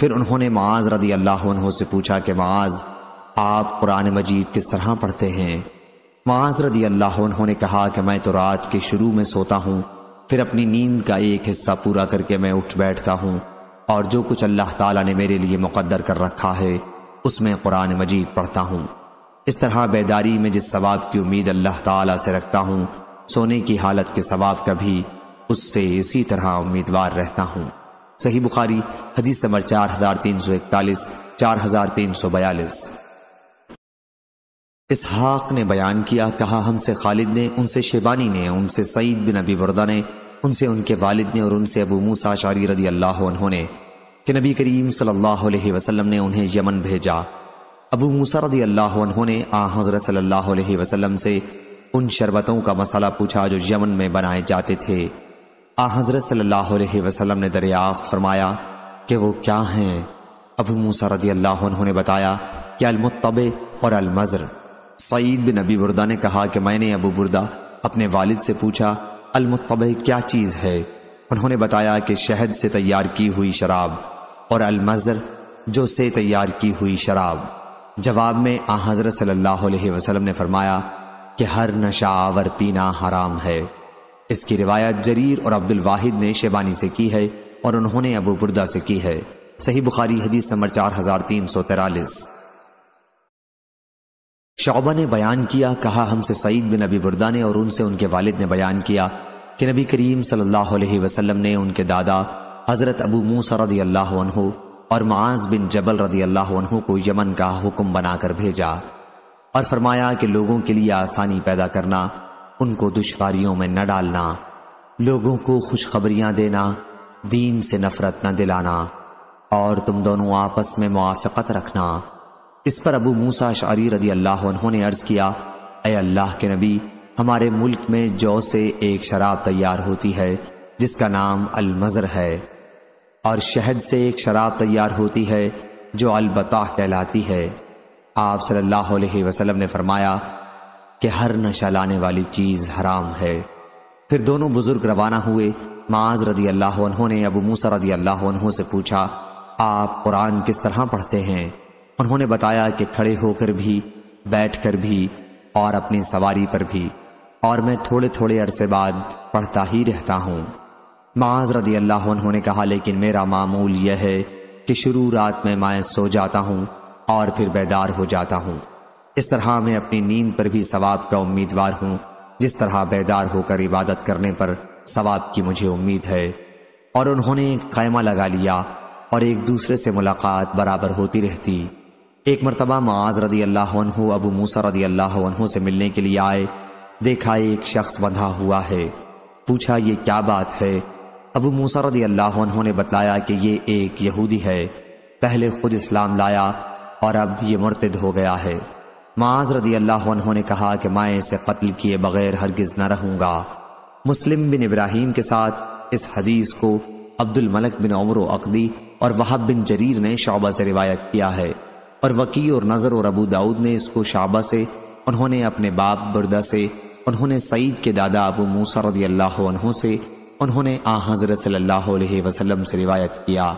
फिर उन्होंने माज रदी अल्लाह से पूछा कि माज आप कुरान मजीद किस तरह पढ़ते हैं माज रदी अल्लाह उन्होंने कहा कि मैं तो रात के शुरू में सोता हूँ फिर अपनी नींद का एक हिस्सा पूरा करके मैं उठ बैठता हूँ और जो कुछ अल्लाह ताला ने मेरे लिए मुकद्दर कर रखा है उसमें कुरान मजीद पढ़ता हूँ इस तरह बेदारी में जिस सवाब की उम्मीद अल्लाह ताला से रखता हूँ सोने की हालत के सवाब का भी उससे इसी तरह उम्मीदवार रहता हूँ सही बुखारी हदीस नंबर चार हजार तीन सौ इकतालीस चार हजार तीन सौ बयालीस इसहाक ने बयान किया कहा हमसे खालिद ने उनसे शेबानी ने उनसे सईद बिन अबी बुरदा ने उनसे उनके वालिद ने और उनसे अबू मूसा शारी रदी अल्लाह ने कि नबी करीम सल्लल्लाहु अलैहि वसल्लम ने उन्हें यमन भेजा अबू मूसा रदी अल्लाह ने आ हज़रत सल्लल्लाहु अलैहि वसल्लम से उन शरबतों का मसाला पूछा जो यमन में बनाए जाते थे आ हज़रत सल्लल्लाहु अलैहि वसल्लम ने दरियाफ्त फरमाया कि वो क्या हैं अबू मूसा रदी अल्लाह ने बताया कि अलमुतब और अलमज़र सईद बिन अबी बुरदा ने कहा कि मैंने अबू बुरदा अपने वालिद से पूछा अलमुतब क्या चीज़ है उन्होंने बताया कि शहद से तैयार की हुई शराब और अलमज़र जो से तैयार की हुई शराब जवाब में आ हज़रत सल्लल्लाहु अलैहि वसल्लम ने फरमाया कि हर नशा आवर पीना हराम है इसकी रिवायत जरीर और अब्दुल वाहिद ने शेबानी से की है और उन्होंने अबू बुरदा से की है सही बुखारी हदीस नंबर चार हज़ार तीन सौ तिरालीस शौबा ने बयान किया कहा हमसे सईद बिन अबी बुरदा ने और उनसे उनके वालिद ने बयान किया कि नबी करीम सल्लल्लाहु अलैहि वसल्लम ने उनके दादा हज़रत अबू मूसा रदी अल्लाह और माज बिन जबल रदी अल्लाह को यमन का हुक्म बनाकर भेजा और फरमाया कि लोगों के लिए आसानी पैदा करना उनको दुश्वारियों में न डालना लोगों को खुशखबरियाँ देना दीन से नफरत न दिलाना और तुम दोनों आपस में मुआफ़त रखना इस पर अबू मूसा शारी रदी अल्लाह उन्होंने अर्ज़ किया अय अल्लाह के नबी हमारे मुल्क में जौ से एक शराब तैयार होती है जिसका नाम अलमज़र है और शहद से एक शराब तैयार होती है जो अलबता कहलाती है आप सल्लल्लाहु अलैहि वसल्लम ने फरमाया कि हर नशा लाने वाली चीज़ हराम है फिर दोनों बुज़ुर्ग रवाना हुए माज रदी अल्लाह उन्होंने अबू मूसा रदी अल्लाह से पूछा आप कुरान किस तरह पढ़ते हैं उन्होंने बताया कि खड़े होकर भी बैठकर भी और अपनी सवारी पर भी और मैं थोड़े थोड़े अरसे बाद पढ़ता ही रहता हूँ माज रदी अल्लाह उन्होंने कहा लेकिन मेरा मामूल यह है कि शुरू रात में मैं सो जाता हूँ और फिर बेदार हो जाता हूँ इस तरह मैं अपनी नींद पर भी सवाब का उम्मीदवार हूँ जिस तरह बेदार होकर इबादत करने पर सवाब की मुझे उम्मीद है और उन्होंने एक खैमा लगा लिया और एक दूसरे से मुलाकात बराबर होती रहती एक मरतबा माज रदी अल्लाह अबू मूसा रदी अल्लाह से मिलने के लिए आए देखा एक शख्स बंधा हुआ है पूछा ये क्या बात है अबू मूसा रदी अल्लाह ने बताया कि ये एक यहूदी है पहले खुद इस्लाम लाया और अब ये मुर्तद हो गया है माज रदी अल्लाह ने कहा कि मैं इसे कत्ल किए बगैर हरगिज न रहूँगा मुस्लिम बिन इब्राहिम के साथ इस हदीस को अब्दुल मलक बिन उमर अकदी और वहाब बिन जरीर ने शोबा से रिवायत किया है और वकी और नज़र और अबू दाऊद ने इसको शाबा से उन्होंने अपने बाप बुरदा से उन्होंने सईद के दादा अबू मूसरदी अल्लाह से उन्होंने आ हज़रत सल्ला वसलम से रिवायत किया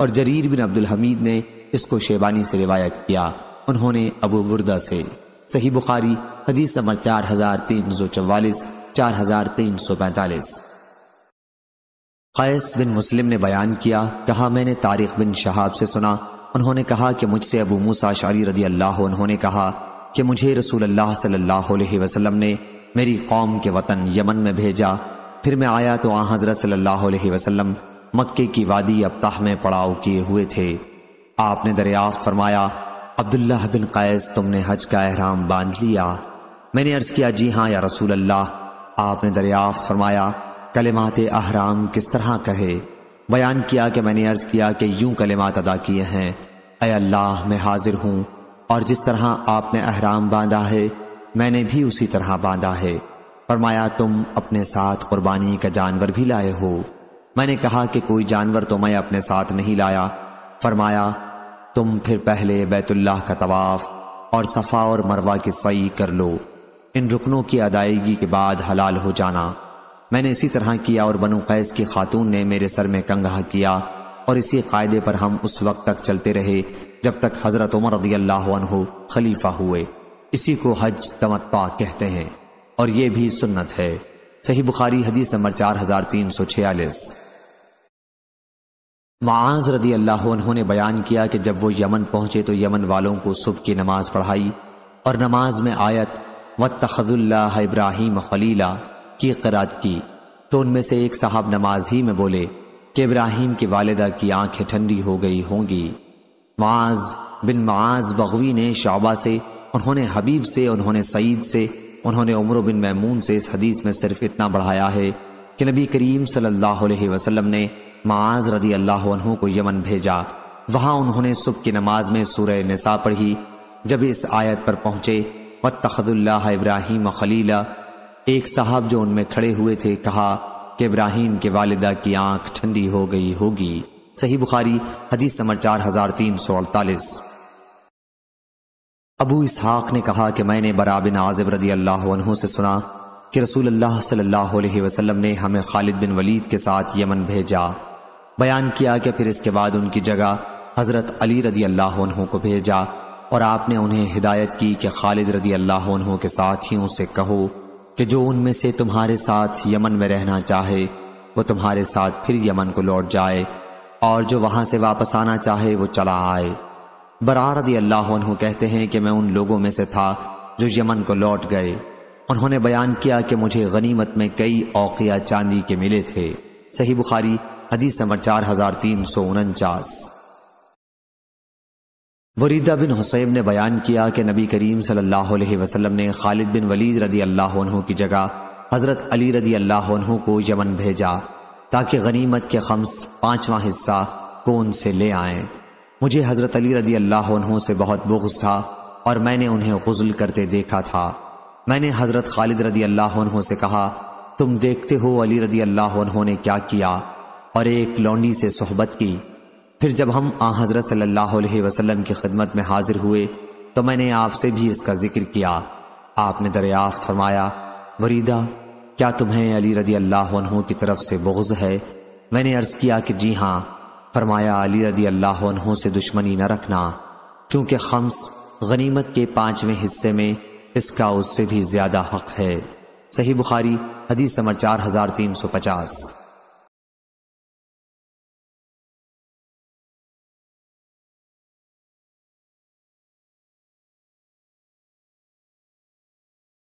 और जरीर बिन अब्दुल हमीद ने इसको शेबानी से रिवायत किया उन्होंने अबू बुरदा से सही बुखारी हदीस नंबर चार हज़ार तीन सौ चवालीस चार हज़ार तीन सौ पैंतालीस कैस बिन मुस्लिम ने बयान किया कहा मैंने तारिक बिन शहाब से सुना उन्होंने कहा कि मुझसे अबू मूसा शारी रदी अल्लाह उन्होंने कहा कि मुझे रसूल अल्लाह सल्लल्लाहु अलैहि वसल्लम ने मेरी कौम के वतन यमन में भेजा फिर मैं आया तो आ हज़रत सल्लल्लाहु अलैहि वसल्लम मक्के की वादी तह में पड़ाव किए हुए थे आपने दरियाफ्त फरमाया अब्दुल्लाह बिन कैस तुमने हज का अहराम बांध लिया मैंने अर्ज़ किया जी हाँ या रसूल अल्लाह आपने दरियाफ्त फरमाया कलेमात अहराम किस तरह कहे बयान किया कि मैंने अर्ज़ किया कि यूं कलेमात अदा किए हैं अल्लाह मैं हाजिर हूँ और जिस तरह आपने अहराम बांधा है मैंने भी उसी तरह बांधा है फरमाया तुम अपने साथ कुर्बानी का जानवर भी लाए हो मैंने कहा कि कोई जानवर तो मैं अपने साथ नहीं लाया फरमाया तुम फिर पहले बैतुल्लाह का तवाफ और सफ़ा और मरवा की सई कर लो इन रुकनों की अदायगी के बाद हलाल हो जाना मैंने इसी तरह किया और बनु कैस की खातून ने मेरे सर में कंगा किया और इसी कायदे पर हम उस वक्त तक चलते रहे जब तक हज़रत उमर रदी अल्लाह खलीफा हुए इसी को हज तमत्ता कहते हैं और ये भी सुन्नत है सही बुखारी हदीस नंबर चार हजार तीन सौ छियालीस माज रदी अल्लाह ने बयान किया कि जब वो यमन पहुंचे तो यमन वालों को सुबह की नमाज पढ़ाई और नमाज में आयत व तखदुल्ला इब्राहिम खलीला की करात की तो उनमें से एक साहब नमाज ही में बोले कि इब्राहिम की वालदा की आंखें ठंडी हो गई होंगी माज बिन माज बगवी ने शाबा से उन्होंने हबीब से उन्होंने सईद से उन्होंने उम्र बिन मैमून से इस हदीस में सिर्फ इतना बढ़ाया है कि नबी करीम सल्लल्लाहु अलैहि वसल्लम ने माज रदी अल्लाह को यमन भेजा वहाँ उन्होंने सुबह की नमाज में सूरह नसा पढ़ी जब इस आयत पर पहुंचे व तखदुल्ला इब्राहिम खलीला एक साहब जो उनमें खड़े हुए थे कहा कि इब्राहिम के वालिदा की आंख ठंडी हो गई होगी सही बुखारी हदीस समर चार हजार तीन सौ अड़तालीस अबू इसहाक ने कहा कि मैंने बराबिन आजिब रदी अल्लाह से सुना कि रसूल अल्लाह सल्लल्लाहु अलैहि वसल्लम ने हमें खालिद बिन वलीद के साथ यमन भेजा बयान किया कि फिर इसके बाद उनकी जगह हज़रत अली रदी अल्लाह को भेजा और आपने उन्हें हिदायत की कि खालिद रदी अल्लाह के साथियों से कहो कि जो उनमें से तुम्हारे साथ यमन में रहना चाहे वो तुम्हारे साथ फिर यमन को लौट जाए और जो वहाँ से वापस आना चाहे वो चला आए बरारद अल्लाह अल्लाह कहते हैं कि मैं उन लोगों में से था जो यमन को लौट गए उन्होंने बयान किया कि मुझे गनीमत में कई औकिया चांदी के मिले थे सही बुखारी हदीस नंबर चार हजार तीन सौ उनचास वरीदा बिन हुसैब ने बयान किया कि नबी करीम सल्लल्लाहु अलैहि वसल्लम ने खालिद बिन वलीद रदी अल्लाह की जगह हज़रत अली रदी अल्लाह को यमन भेजा ताकि गनीमत के खम्स पाँचवा हिस्सा को उनसे ले आए मुझे हज़रत अली रदी अल्लाह से बहुत बुग्स था और मैंने उन्हें गज़ल करते देखा था मैंने हज़रत खालिद रदी अल्लाह से कहा तुम देखते हो अली रदी अल्लाह ने क्या किया और एक लौंडी से सोहबत की फिर जब हम आ हज़रत सल्लल्लाहु वसल्लम की खिदमत में हाजिर हुए तो मैंने आपसे भी इसका जिक्र किया आपने दरियाफ्त फरमाया वरीदा क्या तुम्हें अली रदी अल्लाह की तरफ से बोझ है मैंने अर्ज़ किया कि जी हाँ फरमाया अली रदी अल्लाह से दुश्मनी न रखना क्योंकि खम्स गनीमत के पाँचवें हिस्से में इसका उससे भी ज़्यादा हक है सही बुखारी हदीस समर चार हज़ार तीन सौ पचास